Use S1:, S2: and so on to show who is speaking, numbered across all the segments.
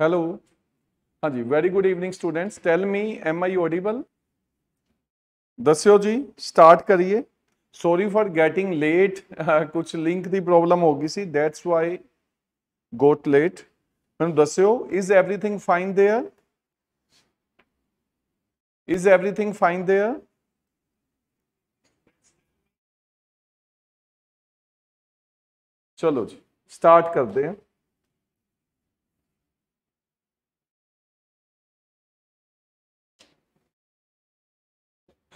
S1: Hello हाँ जी very good evening students tell me am I audible
S2: दस्यो जी स्टार्ट करिए सॉरी फॉर गेटिंग लेट कुछ लिंक की प्रॉब्लम हो गई सी दैट्स वाई गोट लेट मैं दस्यो is everything
S1: fine there is everything fine there चलो जी स्टार्ट करते हैं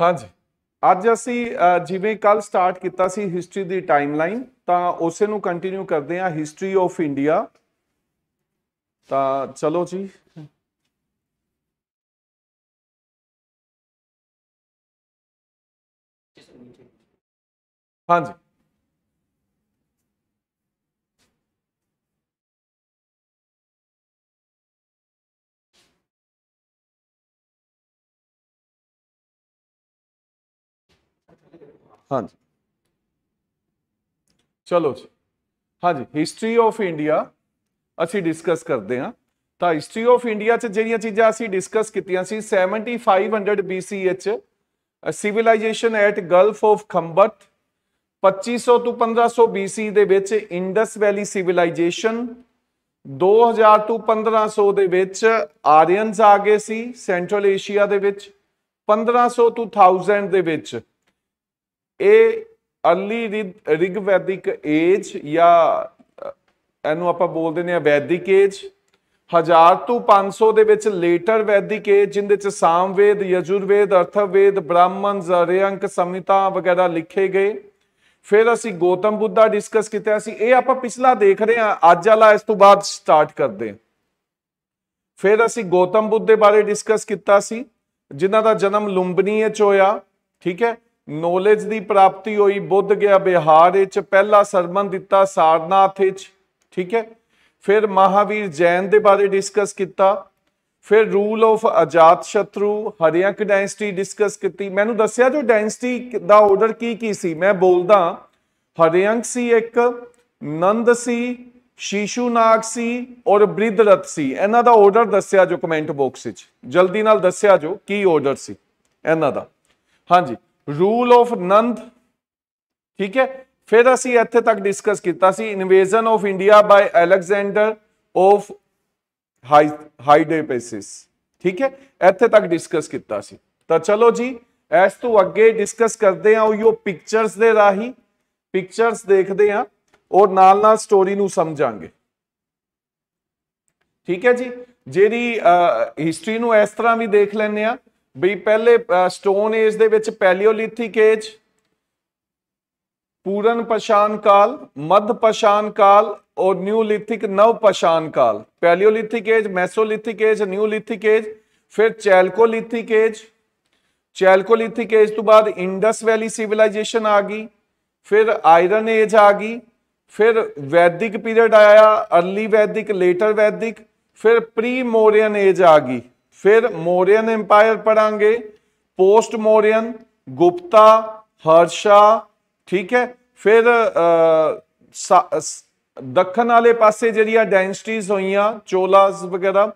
S1: ਹਾਂਜੀ ਅੱਜ ਅਸੀਂ ਜਿਵੇਂ ਕੱਲ ਸਟਾਰਟ ਕੀਤਾ ਸੀ ਹਿਸਟਰੀ ਦੀ ਟਾਈਮਲਾਈਨ ਤਾਂ
S2: ਉਸੇ ਨੂੰ ਕੰਟੀਨਿਊ ਕਰਦੇ ਹਾਂ ਹਿਸਟਰੀ ਆਫ ਇੰਡੀਆ ਤਾਂ ਚਲੋ ਜੀ
S1: ਹਾਂਜੀ ਹਾਂਜੀ ਚਲੋ ਜੀ
S2: ਹਾਂਜੀ ਹਿਸਟਰੀ ਆਫ ਇੰਡੀਆ ਅਸੀਂ ਡਿਸਕਸ ਕਰਦੇ ਹਾਂ ਤਾਂ ਹਿਸਟਰੀ ਆਫ ਇੰਡੀਆ 'ਚ ਜਿਹੜੀਆਂ ਚੀਜ਼ਾਂ ਅਸੀਂ ਡਿਸਕਸ ਕੀਤੀਆਂ ਸੀ 7500 BC ਵਿੱਚ civilization at gulf of Khambhat 2500 ਤੋਂ 1500 BC ਦੇ ਵਿੱਚ ਇੰਡਸ ਵੈਲੀ ਸਿਵਲਾਈਜੇਸ਼ਨ 2000 ਤੋਂ 1500 ਦੇ ਵਿੱਚ ਆਰੀਅਨਸ ਆ ਗਏ ਸੀ ਸੈਂਟਰਲ ਏਸ਼ੀਆ ਦੇ ਵਿੱਚ 1500 ਤੋਂ 1000 ਦੇ ਵਿੱਚ ਇਹ ਅਰਲੀ ਵੈਦਿਕ ਏਜ ਜਾਂ ਇਹਨੂੰ ਆਪਾਂ ਬੋਲਦੇ ਨੇ ਵੈਦਿਕ ਏਜ 1000 ਤੋਂ 500 ਦੇ ਵਿੱਚ ਲੇਟਰ ਵੈਦਿਕ ਏਜ ਜਿੰਦੇ ਚ ਸਾਮਵੇਦ ਯਜੁਰਵੇਦ ਅਰਥਵੇਦ ਬ੍ਰਾਹਮਣ ਜ਼ਰਿਆੰਕ ਸੰਹਿਤਾ ਵਗੈਰਾ ਲਿਖੇ ਗਏ ਫਿਰ ਅਸੀਂ ਗੋਤਮ ਬੁੱਧਾ ਡਿਸਕਸ ਕੀਤਾ ਸੀ ਇਹ ਆਪਾਂ ਪਿਛਲਾ ਦੇਖ ਰਹੇ ਆ ਅੱਜ ਵਾਲਾ ਇਸ ਤੋਂ ਬਾਅਦ ਸਟਾਰਟ ਕਰਦੇ ਫਿਰ ਅਸੀਂ ਗੋਤਮ ਬੁੱਧ ਦੇ ਬਾਰੇ ਡਿਸਕਸ ਕੀਤਾ ਸੀ ਜਿਨ੍ਹਾਂ ਦਾ ਜਨਮ ਲੁੰਬਨੀ ਵਿੱਚ ਹੋਇਆ ਠੀਕ ਹੈ ਨੋਲੇਜ ਦੀ ਪ੍ਰਾਪਤੀ ਹੋਈ ਬੁੱਧ ਗਿਆ ਬਿਹਾਰ ਵਿੱਚ ਪਹਿਲਾ ਸਰਮਨ ਦਿੱਤਾ ਸਾਰਨਾਥ ਵਿੱਚ ਠੀਕ ਹੈ ਫਿਰ ਮਹਾਵੀਰ ਜੈਨ ਦੇ ਬਾਰੇ ਡਿਸਕਸ ਕੀਤਾ ਫਿਰ rule of Ajatashatru Haryanka dynasty discuss ਕੀਤੀ ਮੈਨੂੰ ਦੱਸਿਆ ਜੋ ਡਾਇਨਸਟੀ ਦਾ ਆਰਡਰ ਕੀ ਕੀ ਸੀ ਮੈਂ ਬੋਲਦਾ ਹਰਿਆਂਕ ਸੀ ਇੱਕ ਨੰਦ ਸੀ ਸ਼ੀਸ਼ੂਨਾਗ ਸੀ ਔਰ ਬ੍ਰਿਧਰਤ ਸੀ ਇਹਨਾਂ ਦਾ ਆਰਡਰ ਦੱਸਿਆ ਜੋ ਕਮੈਂਟ ਬਾਕਸ ਵਿੱਚ ਜਲਦੀ ਨਾਲ ਦੱਸਿਆ ਜੋ ਕੀ ਆਰਡਰ ਸੀ ਇਹਨਾਂ ਦਾ ਹਾਂਜੀ ਰੂਲ ਆਫ ਨੰਦ ਠੀਕ ਹੈ ਫਿਰ ਅਸੀਂ ਇੱਥੇ ਤੱਕ ਡਿਸਕਸ ਕੀਤਾ ਸੀ invasion of India by Alexander of Hydaspes ਠੀਕ ਹੈ ਇੱਥੇ ਤੱਕ ਡਿਸਕਸ ਕੀਤਾ ਸੀ ਤਾਂ ਚਲੋ ਜੀ ਇਸ ਤੋਂ ਅੱਗੇ ਡਿਸਕਸ ਕਰਦੇ ਆ ਉਹ ਪਿਕਚਰਸ ਦੇ ਰਾਹੀਂ ਪਿਕਚਰਸ ਦੇਖਦੇ ਆ ਔਰ ਨਾਲ ਨਾਲ ਸਟੋਰੀ ਨੂੰ ਸਮਝਾਂਗੇ ਠੀਕ ਹੈ ਜੀ ਜਿਹੜੀ ਹਿਸਟਰੀ ਨੂੰ ਇਸ ਤਰ੍ਹਾਂ ਵੀ ਦੇਖ ਲੈਂਦੇ ਆ ਵੀ ਪਹਿਲੇ ਸਟੋਨ ਏਜ ਦੇ ਵਿੱਚ ਪੈਲੀਓਲਿਥਿਕ ਏਜ ਪੂਰਨ ਪਸ਼ਾਨ ਕਾਲ ਮੱਧ ਪਸ਼ਾਨ ਕਾਲ ਔਰ ਨਿਊਲਿਥਿਕ ਨਵ ਪਸ਼ਾਨ ਕਾਲ paleolithic age mesolithic age neolithic age ਫਿਰ ਚੈਲਕੋਲਿਥਿਕ ਏਜ ਚੈਲਕੋਲਿਥਿਕ ਏਜ ਤੋਂ ਬਾਅਦ ਇੰਡਸ ਵੈਲੀ ਸਿਵਲਾਈਜੇਸ਼ਨ ਆ ਗਈ ਫਿਰ ਆਇਰਨ ਏਜ ਆ ਗਈ ਫਿਰ ਵੈਦਿਕ ਪੀਰੀਅਡ ਆਇਆ ਅਰਲੀ ਵੈਦਿਕ ਲੇਟਰ ਵੈਦਿਕ ਫਿਰ ਪ੍ਰੀ ਮੋਰੀਅਨ ਏਜ ਆ ਗਈ ਫਿਰ ਮੋਰੀਅਨ ਐਮਪਾਇਰ ਪੜਾਂਗੇ ਪੋਸਟ ਮੋਰੀਅਨ ਗੁਪਤਾ ਹਰਸ਼ਾ ਠੀਕ ਹੈ ਫਿਰ ਦੱਖਣ ਵਾਲੇ ਪਾਸੇ ਜਿਹੜੀਆਂ ਡਾਇਨਸਟੀਆਂ ਹੋਈਆਂ ਚੋਲਾਸ ਵਗੈਰਾ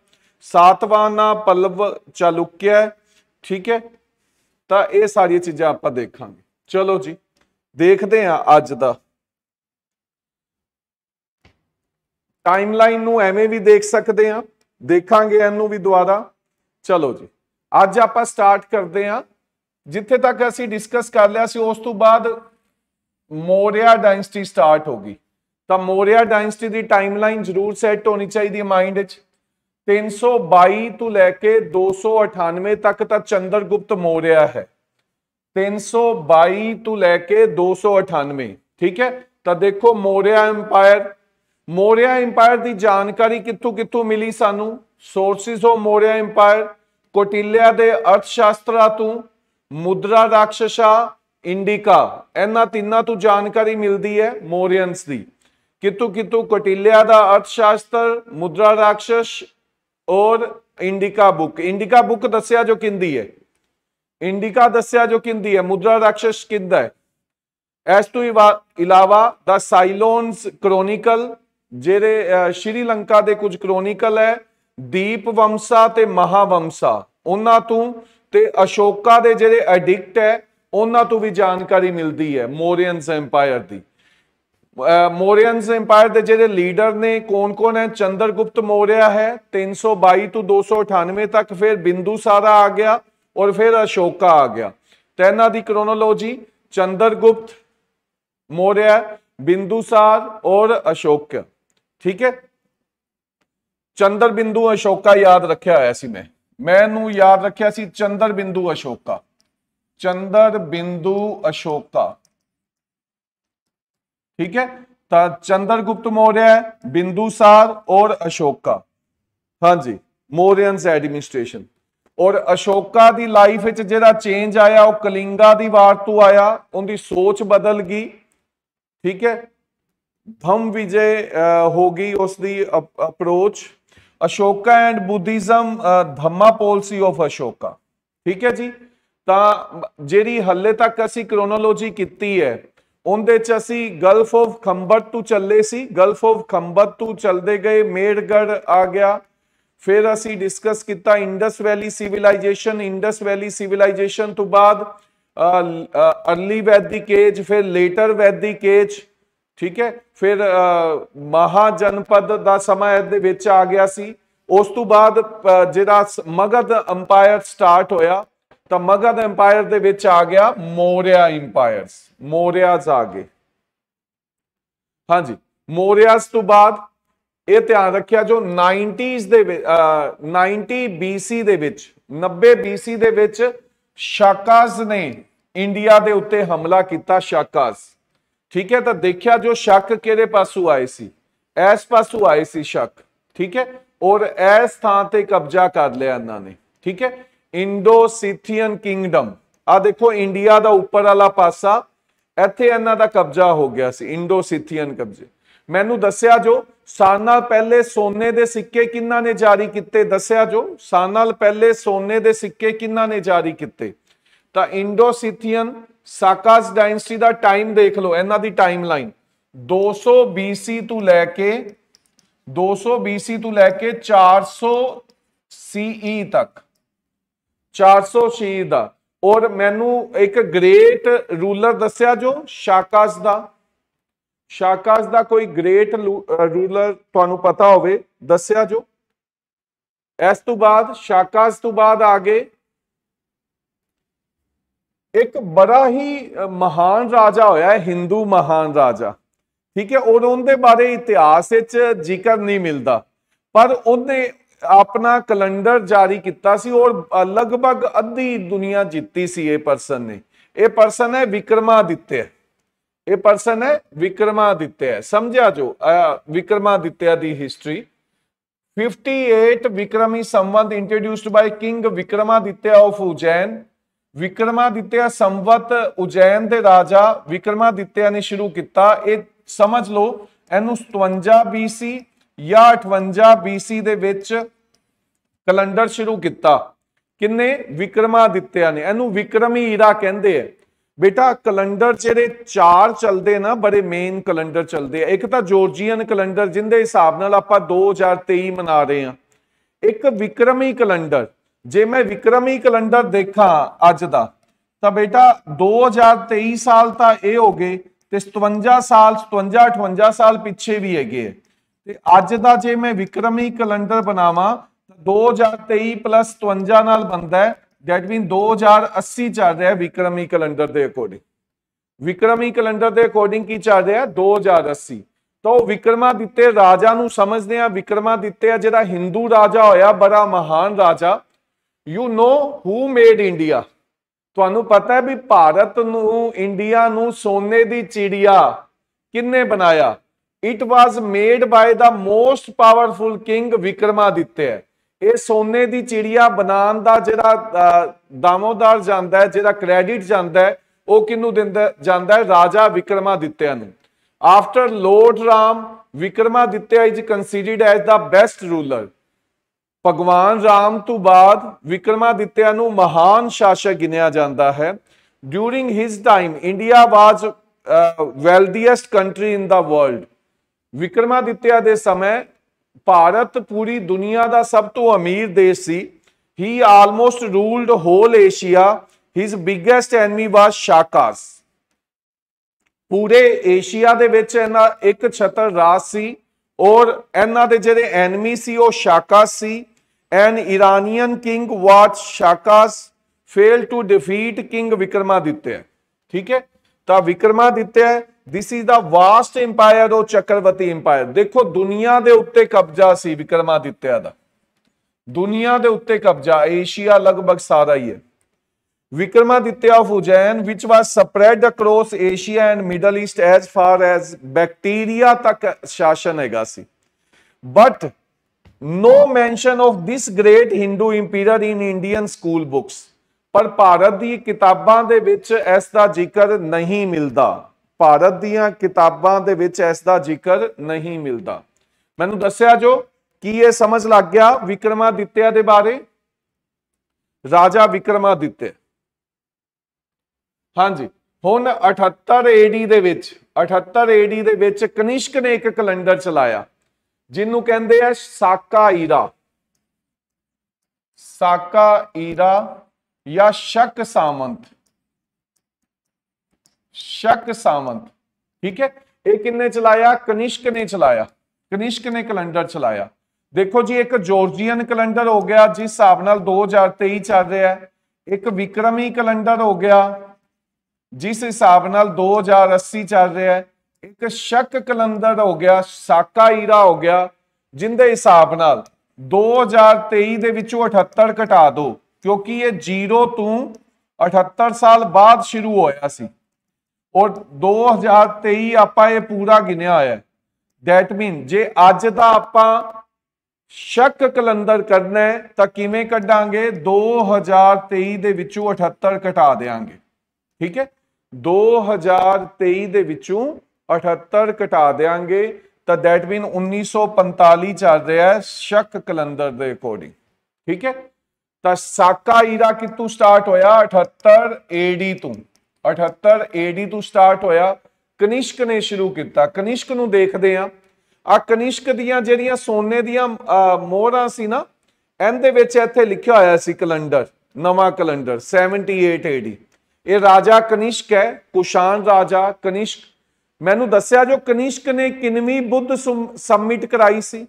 S2: ਸਾਤਵਾਨਾ ਪੱਲਵ ਚਲੁਕਿਆ ਠੀਕ ਹੈ ਤਾਂ ਇਹ ਸਾਰੀਆਂ ਚੀਜ਼ਾਂ ਆਪਾਂ ਦੇਖਾਂਗੇ ਚਲੋ ਜੀ ਦੇਖਦੇ ਹਾਂ ਅੱਜ ਦਾ ਟਾਈਮਲਾਈਨ ਨੂੰ ਐਵੇਂ ਵੀ ਦੇਖ ਸਕਦੇ ਆ ਦੇਖਾਂਗੇ ਇਹਨੂੰ ਵੀ ਦੁਆਰਾ ਚਲੋ ਜੀ ਅੱਜ ਆਪਾਂ ਸਟਾਰਟ ਕਰਦੇ ਆ ਜਿੱਥੇ ਤੱਕ ਅਸੀਂ ਡਿਸਕਸ ਕਰ ਲਿਆ ਸੀ ਉਸ ਤੋਂ ਬਾਅਦ ਮੋਰੀਆ ਡਾਇਨਸਟੀ ਸਟਾਰਟ ਹੋ ਗਈ ਤਾਂ ਮੋਰੀਆ ਡਾਇਨਸਟੀ ਦੀ ਟਾਈਮਲਾਈਨ ਜ਼ਰੂਰ ਸੈੱਟ ਹੋਣੀ ਚਾਹੀਦੀ ਹੈ ਮਾਈਂਡ ਵਿੱਚ 322 ਤੋਂ ਲੈ ਕੇ 298 ਤੱਕ ਤਾਂ ਚੰਦਰਗੁਪਤ ਮੋਰੀਆ ਹੈ 322 ਤੋਂ ਲੈ ਕੇ 298 ਠੀਕ ਹੈ ਤਾਂ ਦੇਖੋ ਮੋਰੀਆ ਐਮਪਾਇਰ ਮੋਰੀਆ ਐਮਪਾਇਰ ਦੀ ਜਾਣਕਾਰੀ ਕਿੱਥੋਂ ਕਿੱਥੋਂ ਮਿਲੀ ਸਾਨੂੰ sources of Maurya empire Kautilya ਦੇ ਅਰਥ ਅਰਥਸ਼ਾਸਤਰਾਂ ਤੋਂ ਮੁਦਰਾ ਰਾਖਸ਼ਾ ਇੰਡਿਕਾ ਇਹਨਾਂ ਤਿੰਨਾਂ ਤੋਂ ਜਾਣਕਾਰੀ ਮਿਲਦੀ ਹੈ ਮੋਰੀਅਨਸ ਦੀ ਕਿਤੂ ਕਿਤੂ ਕੋਟਿਲਿਆ ਦਾ ਅਰਥ ਸ਼ਾਸਤਰ ਮੁਦਰਾ ਰਾਖਸ਼ ਔਰ ਇੰਡਿਕਾ ਬੁੱਕ ਇੰਡਿਕਾ ਬੁੱਕ ਦੱਸਿਆ ਜੋ ਕਿੰਦੀ ਹੈ ਇੰਡਿਕਾ ਦੱਸਿਆ ਜੋ ਕਿੰਦੀ ਹੈ ਮੁਦਰਾ ਰਾਖਸ਼ ਕਿੰਦਾ ਹੈ ਐਸ ਤੋਂ ਇਲਾਵਾ ਦਾ ਸਾਈਲੋਨਸ ਕ੍ਰੋਨਿਕਲ ਜਿਹੜੇ ਸ਼੍ਰੀਲੰਕਾ ਦੇ ਕੁਝ ਕ੍ਰੋਨਿਕਲ ਹੈ ਦੀਪ ਵੰਸਾ ਤੇ ਮਹਾਵੰਸਾ ਉਹਨਾਂ ਤੋਂ ਤੇ ਅਸ਼ੋਕਾ ਦੇ ਜਿਹੜੇ ਐਡਿਕਟ ਹੈ ਉਹਨਾਂ ਤੋਂ ਵੀ ਜਾਣਕਾਰੀ ਮਿਲਦੀ ਹੈ ਮੋਰੀਅਨਸ ਐਮਪਾਇਰ ਦੀ ਮੋਰੀਅਨਸ ਐਮਪਾਇਰ ਦੇ ਜਿਹੜੇ ਲੀਡਰ ਨੇ ਕੌਣ-ਕੌਣ ਹੈ ਚੰਦਰਗੁਪਤ ਮੋਰੀਆ ਹੈ 322 ਤੋਂ 298 ਤੱਕ ਫਿਰ ਸਾਰਾ ਆ ਗਿਆ ਔਰ ਫਿਰ ਅਸ਼ੋਕਾ ਆ ਗਿਆ ਤੇ ਇਹਨਾਂ ਦੀ ਕ੍ਰੋਨੋਲੋਜੀ ਚੰਦਰਗੁਪਤ ਮੌਰਿਆ ਬਿੰਦੂਸਾਰ ਔਰ ਅਸ਼ੋਕ ਠੀਕ ਹੈ ਚੰਦਰ ਬਿੰਦੂ ਅਸ਼ੋਕਾ ਯਾਦ ਰੱਖਿਆ ਹੋਇਆ ਸੀ ਮੈਂ ਮੈਨੂੰ ਯਾਦ ਰੱਖਿਆ ਸੀ ਚੰਦਰ ਬਿੰਦੂ ਅਸ਼ੋਕਾ ਚੰਦਰ ਬਿੰਦੂ ਅਸ਼ੋਕਾ ठीक है तो चंद्रगुप्त मौर्य बिंदुसार और अशोका हाँ जी मौर्यंस एडमिनिस्ट्रेशन और अशोका की लाइफ जो चेंज आया वह कलिंगा की वार तो आया उनकी सोच बदल गई ठीक है धम विजय हो गई उसकी approach Ashoka and Buddhism Dhamma policy of Ashoka ਠੀਕ ਹੈ ਜੀ ਤਾਂ ਜਿਹੜੀ ਹੱਲੇ ਤੱਕ ਅਸੀਂ ਕ੍ਰੋਨੋਲੋਜੀ ਕੀਤੀ ਹੈ ਉਹਦੇ ਚ ਅਸੀਂ ਗਲਫ ਆਫ ਖੰਬਤ ਤੋਂ ਚੱਲੇ ਸੀ ਗਲਫ ਆਫ ਖੰਬਤ ਤੋਂ ਚੱਲਦੇ ਗਏ ਮੇੜਗੜ ਆ ਗਿਆ ਫਿਰ ਅਸੀਂ ਡਿਸਕਸ ਕੀਤਾ Indus valley civilization Indus valley civilization ਤੋਂ ਬਾਅਦ ਅਰਲੀ ਵੈਦਿਕ ਏਜ ਫਿਰ ਲੇਟਰ ਵੈਦਿਕ ਏਜ ਠੀਕ ਹੈ ਫਿਰ ਮਹਾ ਜਨਪਦ ਦਾ ਸਮਾਂ ਦੇ ਵਿੱਚ ਆ ਗਿਆ ਸੀ ਉਸ ਤੋਂ ਬਾਅਦ ਜਿਹੜਾ ਮਗਧ ਅੰਪਾਇਰ ਸਟਾਰਟ ਹੋਇਆ ਤਾਂ ਮਗਧ ਅੰਪਾਇਰ ਦੇ ਵਿੱਚ ਆ ਗਿਆ ਮੋਰੀਆ ਅੰਪਾਇਰਸ ਮੋਰੀਆਸ ਆ ਗਏ ਹਾਂਜੀ ਮੋਰੀਆਸ ਤੋਂ ਬਾਅਦ ਇਹ ਧਿਆਨ ਰੱਖਿਆ ਜੋ 90s ਦੇ 90 BC ਦੇ ਵਿੱਚ 90 BC ਦੇ ਵਿੱਚ ਸ਼ਾਕਾਸ ਨੇ ਇੰਡੀਆ ਦੇ ਉੱਤੇ ਹਮਲਾ ਕੀਤਾ ਸ਼ਾਕਾਸ ਠੀਕ ਹੈ ਤਾਂ ਦੇਖਿਆ ਜੋ ਸ਼ੱਕ ਕਿਹਦੇ ਪਾਸੋਂ ਆਏ ਸੀ ਐਸ ਪਾਸੋਂ ਆਏ ਸੀ ਸ਼ੱਕ ਠੀਕ ਹੈ ਔਰ ਐਸ ਥਾਂ ਤੇ ਕਬਜ਼ਾ ਕਰ ਲਿਆ ਇਹਨਾਂ ਨੇ ਠੀਕ ਹੈ ਇੰਡੋ ਸਿਥੀਅਨ ਕਿੰਗਡਮ ਆ ਦੇਖੋ ਇੰਡੀਆ ਦਾ ਉੱਪਰ ਵਾਲਾ ਪਾਸਾ ਇੱਥੇ ਇਹਨਾਂ ਦਾ ਕਬਜ਼ਾ ਹੋ ਗਿਆ ਸੀ ਇੰਡੋ ਸਿਥੀਅਨ ਕਬਜ਼ੇ ਮੈਨੂੰ ਦੱਸਿਆ ਜੋ ਸਾਨਾਲ ਪਹਿਲੇ ਸੋਨੇ ਦੇ ਸਿੱਕੇ ਕਿੰਨਾਂ ਨੇ ਜਾਰੀ ਕੀਤੇ ਦੱਸਿਆ ਜੋ ਸਾਨਾਲ ਪਹਿਲੇ ਸੋਨੇ ਦੇ ਸਿੱਕੇ ਕਿੰਨਾਂ ਨੇ ਜਾਰੀ ਕੀਤੇ ਤਾਂ ਇੰਡੋ ਸਿਥੀਅਨ ਸਾਕਾਸ ਡਾਇਨਸਟੀ ਦਾ ਟਾਈਮ ਦੇਖ ਲਓ ਇਹਨਾਂ ਦੀ ਟਾਈਮਲਾਈਨ 200 BC ਤੋਂ ਲੈ ਕੇ 200 BC ਤੋਂ ਲੈ ਕੇ 400 CE ਤੱਕ 400 CE ਦਾ ਔਰ ਮੈਨੂੰ ਇੱਕ ਗ੍ਰੇਟ ਰੂਲਰ ਦੱਸਿਆ ਜੋ ਸ਼ਾਕਾਸ ਦਾ ਸ਼ਾਕਾਸ ਦਾ ਕੋਈ ਗ੍ਰੇਟ ਰੂਲਰ ਤੁਹਾਨੂੰ ਪਤਾ ਹੋਵੇ ਦੱਸਿਆ ਜੋ ਇਸ ਤੋਂ ਬਾਅਦ ਸ਼ਾਕਾਸ ਤੋਂ ਬਾਅਦ ਆ ਗਏ ਇੱਕ ਬੜਾ ਹੀ ਮਹਾਨ ਰਾਜਾ ਹੋਇਆ ਹੈ ਹਿੰਦੂ ਮਹਾਨ ਰਾਜਾ ਠੀਕ ਹੈ ਔਰ ਉਹਦੇ ਬਾਰੇ ਇਤਿਹਾਸ ਵਿੱਚ ਜ਼ਿਕਰ ਨਹੀਂ ਮਿਲਦਾ ਪਰ ਉਹਨੇ ਆਪਣਾ ਕੈਲੰਡਰ ਜਾਰੀ ਕੀਤਾ ਸੀ ਔਰ ਲਗਭਗ ਅੱਧੀ ਦੁਨੀਆ ਜਿੱਤੀ ਸੀ ਇਹ ਪਰਸਨ ਨੇ ਇਹ ਪਰਸਨ ਹੈ ਵਿਕਰਮਾਦਿੱਤਿਆ ਇਹ ਪਰਸਨ ਹੈ ਵਿਕਰਮਾਦਿੱਤਿਆ ਸਮਝਿਆ ਜੋ ਵਿਕਰਮਾਦਿੱਤਿਆ ਦੀ history 58 Vikrami Samvat introduced by king Vikramaditya of Ujjain Vikramaditya Samvat Ujjain ਦੇ ਰਾਜਾ ਵਿਕਰਮਾਦਿੱਤਿਆ ਨੇ ਸ਼ੁਰੂ ਕੀਤਾ ਇਹ ਸਮਝ ਲਓ ਇਹਨੂੰ 57 BC ਜਾਂ 58 BC ਦੇ ਵਿੱਚ ਕੈਲੰਡਰ ਸ਼ੁਰੂ ਕੀਤਾ ਕਿੰਨੇ ਵਿਕਰਮਾਦਿੱਤਿਆ ਨੇ ਇਹਨੂੰ ਵਿਕਰਮੀ ਈਰਾ ਕਹਿੰਦੇ ਆ ਬੇਟਾ ਕੈਲੰਡਰ ਜਿਹੜੇ ਚਾਰ ਚੱਲਦੇ ਨਾ ਬੜੇ ਮੇਨ ਕੈਲੰਡਰ ਚੱਲਦੇ ਆ ਇੱਕ ਤਾਂ ਜੋਰਜੀਅਨ ਕੈਲੰਡਰ ਜਿੰਦੇ ਹਿਸਾਬ ਨਾਲ ਆਪਾਂ 2023 ਮਨਾ ਰਹੇ ਆ ਇੱਕ ਵਿਕਰਮੀ ਕੈਲੰਡਰ ਜੇ ਮੈਂ ਵਿਕਰਮੀ ਕੈਲੰਡਰ ਦੇਖਾਂ ਅੱਜ ਦਾ ਤਾਂ ਬੇਟਾ 2023 ਸਾਲ ਤਾਂ ਇਹ ਹੋ ਗਏ ਤੇ 57 ਸਾਲ 57 58 ਸਾਲ ਪਿੱਛੇ ਵੀ ਹੈਗੇ ਤੇ ਅੱਜ ਦਾ ਜੇ ਮੈਂ ਵਿਕਰਮੀ ਕੈਲੰਡਰ ਬਣਾਵਾਂ ਤਾਂ 2023 ਪਲੱਸ 57 ਨਾਲ ਬਣਦਾ ਹੈ ਦੈਟ ਮੀਨ 2080 ਚੱਲ ਰਿਹਾ ਵਿਕਰਮੀ ਕੈਲੰਡਰ ਦੇ ਅਕੋਰਡਿੰਗ ਵਿਕਰਮੀ ਕੈਲੰਡਰ ਦੇ ਅਕੋਰਡਿੰਗ ਕੀ ਚੱਲ ਰਿਹਾ 2080 ਤੋ ਵਿਕਰਮਾ ਦਿੱਤੇ ਰਾਜਾ ਨੂੰ ਸਮਝਦੇ ਆ ਵਿਕਰਮਾ ਦਿੱਤੇ ਆ ਜਿਹੜਾ ਹਿੰਦੂ ਰਾਜਾ ਹੋਇਆ ਬੜਾ ਮਹਾਨ ਰਾਜਾ you know who made India ਤੁਹਾਨੂੰ ਪਤਾ ਹੈ ਵੀ ਭਾਰਤ ਨੂੰ ਇੰਡੀਆ ਨੂੰ ਸੋਨੇ ਦੀ ਚਿੜੀਆ ਕਿੰਨੇ ਬਣਾਇਆ it was made by the most powerful king Vikramaditya ਇਹ ਸੋਨੇ ਦੀ ਚਿੜੀਆ ਬਣਾਉਣ ਦਾ ਜਿਹੜਾ ਦਾਮੋਦਰ ਜਾਂਦਾ ਹੈ ਜਿਹੜਾ ਕ੍ਰੈਡਿਟ ਜਾਂਦਾ ਹੈ ਉਹ ਕਿੰਨੂੰ ਦਿੰਦਾ ਜਾਂਦਾ ਹੈ ਰਾਜਾ ਵਿਕਰਮਾਦਿੱਤਿਆ ਨੂੰ after lord Ram Vikramaditya is considered as the best ruler ਭਗਵਾਨ ਰਾਮ ਤੋਂ ਬਾਅਦ ਵਿਕਰਮਾਦਿੱਤਿਆ ਨੂੰ ਮਹਾਨ ਸ਼ਾਸਕ ਗਿਣਿਆ ਜਾਂਦਾ ਹੈ during his time India was wealthiest country in the world Vikramaditya ਦੇ ਸਮੇਂ ਭਾਰਤ ਪੂਰੀ ਦੁਨੀਆ ਦਾ ਸਭ ਤੋਂ ਅਮੀਰ ਦੇਸ਼ ਸੀ he almost ruled whole Asia his biggest enemy was Shakas ਪੂਰੇ ਏਸ਼ੀਆ ਦੇ ਵਿੱਚ ਇਹਨਾਂ ਇੱਕ ਛਤਰ ਰਾਜ ਸੀ ਔਰ ਇਹਨਾਂ ਦੇ ਜਿਹੜੇ ਐਨਮੀ ਸੀ ਉਹ ਸ਼ਾਕਾਸ ਸੀ an Iranian king what Shakas fail to defeat king Vikramaditya ਠੀਕ ਹੈ ਤਾਂ Vikramaditya this is the vast empire ਉਹ ਚੱਕਰਵਤੀ ਐਮਪਾਇਰ ਦੇਖੋ ਦੁਨੀਆ ਦੇ ਉੱਤੇ ਕਬਜ਼ਾ ਸੀ ਵਿਕਰਮਾਦਿੱਤਿਆ ਦਾ ਦੁਨੀਆ ਦੇ ਉੱਤੇ ਕਬਜ਼ਾ ਏਸ਼ੀਆ ਲਗਭਗ ਸਾਰਾ ਹੀ ਹੈ Vikramaditya of Ujjain, which was spread across Asia and Middle East as far as bacteria tak Shashan Agassi. But no mention of this great Hindu emperor in Indian school books. ਪਰ ਭਾਰਤ ਦੀ ਕਿਤਾਬਾਂ ਦੇ ਵਿੱਚ ਇਸ ਦਾ ਜ਼ਿਕਰ ਨਹੀਂ ਮਿਲਦਾ ਭਾਰਤ ਦੀਆਂ ਕਿਤਾਬਾਂ ਦੇ ਵਿੱਚ ਇਸ ਦਾ ਜ਼ਿਕਰ ਨਹੀਂ ਮਿਲਦਾ ਮੈਨੂੰ ਦੱਸਿਆ ਜੋ ਕੀ ਇਹ ਸਮਝ ਲੱਗ ਗਿਆ ਵਿਕਰਮਾਦਿੱਤਿਆ ਦੇ ਬਾਰੇ ਰਾਜਾ ਵਿਕਰਮਾਦਿੱਤਿਆ ਹਾਂਜੀ ਹੁਣ 78 ਏਡੀ ਦੇ ਵਿੱਚ 78 ਏਡੀ ਦੇ ਵਿੱਚ ਕਨਿਸ਼ਕ ਨੇ ਇੱਕ ਕੈਲੰਡਰ ਚਲਾਇਆ ਜਿਹਨੂੰ ਕਹਿੰਦੇ ਆ ਸਾਕਾ ਈਰਾ ਸਾਕਾ ਈਰਾ ਜਾਂ ਸ਼ਕ ਸਾਮੰਤ ਸ਼ਕ ਸਾਮੰਤ ਠੀਕ ਹੈ ਇਹ ਕਿੰਨੇ ਚਲਾਇਆ ਕਨਿਸ਼ਕ ਨੇ ਚਲਾਇਆ ਕਨਿਸ਼ਕ ਨੇ ਕੈਲੰਡਰ ਚਲਾਇਆ ਦੇਖੋ ਜੀ ਇੱਕ ਜੋਰਜੀਅਨ ਕੈਲੰਡਰ ਹੋ ਗਿਆ ਜਿਸ ਹਿਸਾਬ ਨਾਲ 2023 ਚੱਲ ਰਿਹਾ ਇੱਕ ਵਿਕਰਮੀ ਕੈਲੰਡਰ ਹੋ ਗਿਆ ਜਿਸ ਹਿਸਾਬ ਨਾਲ 2080 ਚੱਲ ਰਿਹਾ ਹੈ ਇੱਕ ਸ਼ੱਕ ਕਲੰਦਰ ਹੋ ਗਿਆ ਸਾਕਾ ਹੀਰਾ ਹੋ ਗਿਆ ਜਿੰਦੇ ਹਿਸਾਬ ਨਾਲ 2023 ਦੇ ਵਿੱਚੋਂ 78 ਘਟਾ ਦੋ ਕਿਉਂਕਿ ਇਹ 0 ਤੋਂ 78 ਸਾਲ ਬਾਅਦ ਸ਼ੁਰੂ ਹੋਇਆ ਸੀ ਔਰ 2023 ਆਪਾਂ ਇਹ ਪੂਰਾ ਗਿਨਿਆ ਹੋਇਆ ਹੈ ਦੈਟ ਮੀਨ ਜੇ ਅੱਜ ਦਾ ਆਪਾਂ ਸ਼ੱਕ ਕਲੰਦਰ ਕਰਨਾ ਹੈ ਤਾਂ ਕਿਵੇਂ ਕੱਢਾਂਗੇ 2023 ਦੇ ਵਿੱਚੋਂ 78 ਘਟਾ ਦੇਾਂਗੇ ਠੀਕ ਹੈ 2023 ਦੇ ਵਿੱਚੋਂ 78 ਘਟਾ ਦੇਾਂਗੇ ਤਾਂ ਦੈਟ ਮੀਨ 1945 ਚੱਲ ਰਿਹਾ ਹੈ ਸ਼ੱਕ ਕਲੰਦਰ ਦੇ ਅਕੋਰਡਿੰਗ ਠੀਕ ਹੈ ਤਾਂ ਸਾਕਾ ਇਰਾ ਕਿਤੋਂ ਸਟਾਰਟ ਹੋਇਆ 78 ਏਡੀ ਤੋਂ 78 ਏਡੀ ਤੋਂ ਸਟਾਰਟ ਹੋਇਆ ਕਨਿਸ਼ਕ ਨੇ ਸ਼ੁਰੂ ਕੀਤਾ ਕਨਿਸ਼ਕ ਨੂੰ ਦੇਖਦੇ ਆ ਆ ਕਨਿਸ਼ਕ ਦੀਆਂ ਜਿਹੜੀਆਂ ਸੋਨੇ ਦੀਆਂ ਮੋਹਰਾਂ ਸੀ ਨਾ ਇਹਦੇ ਵਿੱਚ ਇੱਥੇ ਲਿਖਿਆ ਹੋਇਆ ਸੀ ਕੈਲੰਡਰ ਨਵਾਂ ਕੈਲੰਡਰ 78 ਏਡੀ ਇਹ ਰਾਜਾ ਕਨਿਸ਼ਕ ਹੈ ਕੁਸ਼ਾਨ ਰਾਜਾ ਕਨਿਸ਼ਕ ਮੈਨੂੰ ਦੱਸਿਆ ਜੋ ਕਨਿਸ਼ਕ ਨੇ ਕਿੰਨਵੀਂ ਬੁੱਧ ਸਬਮਿਟ ਕਰਾਈ ਸੀ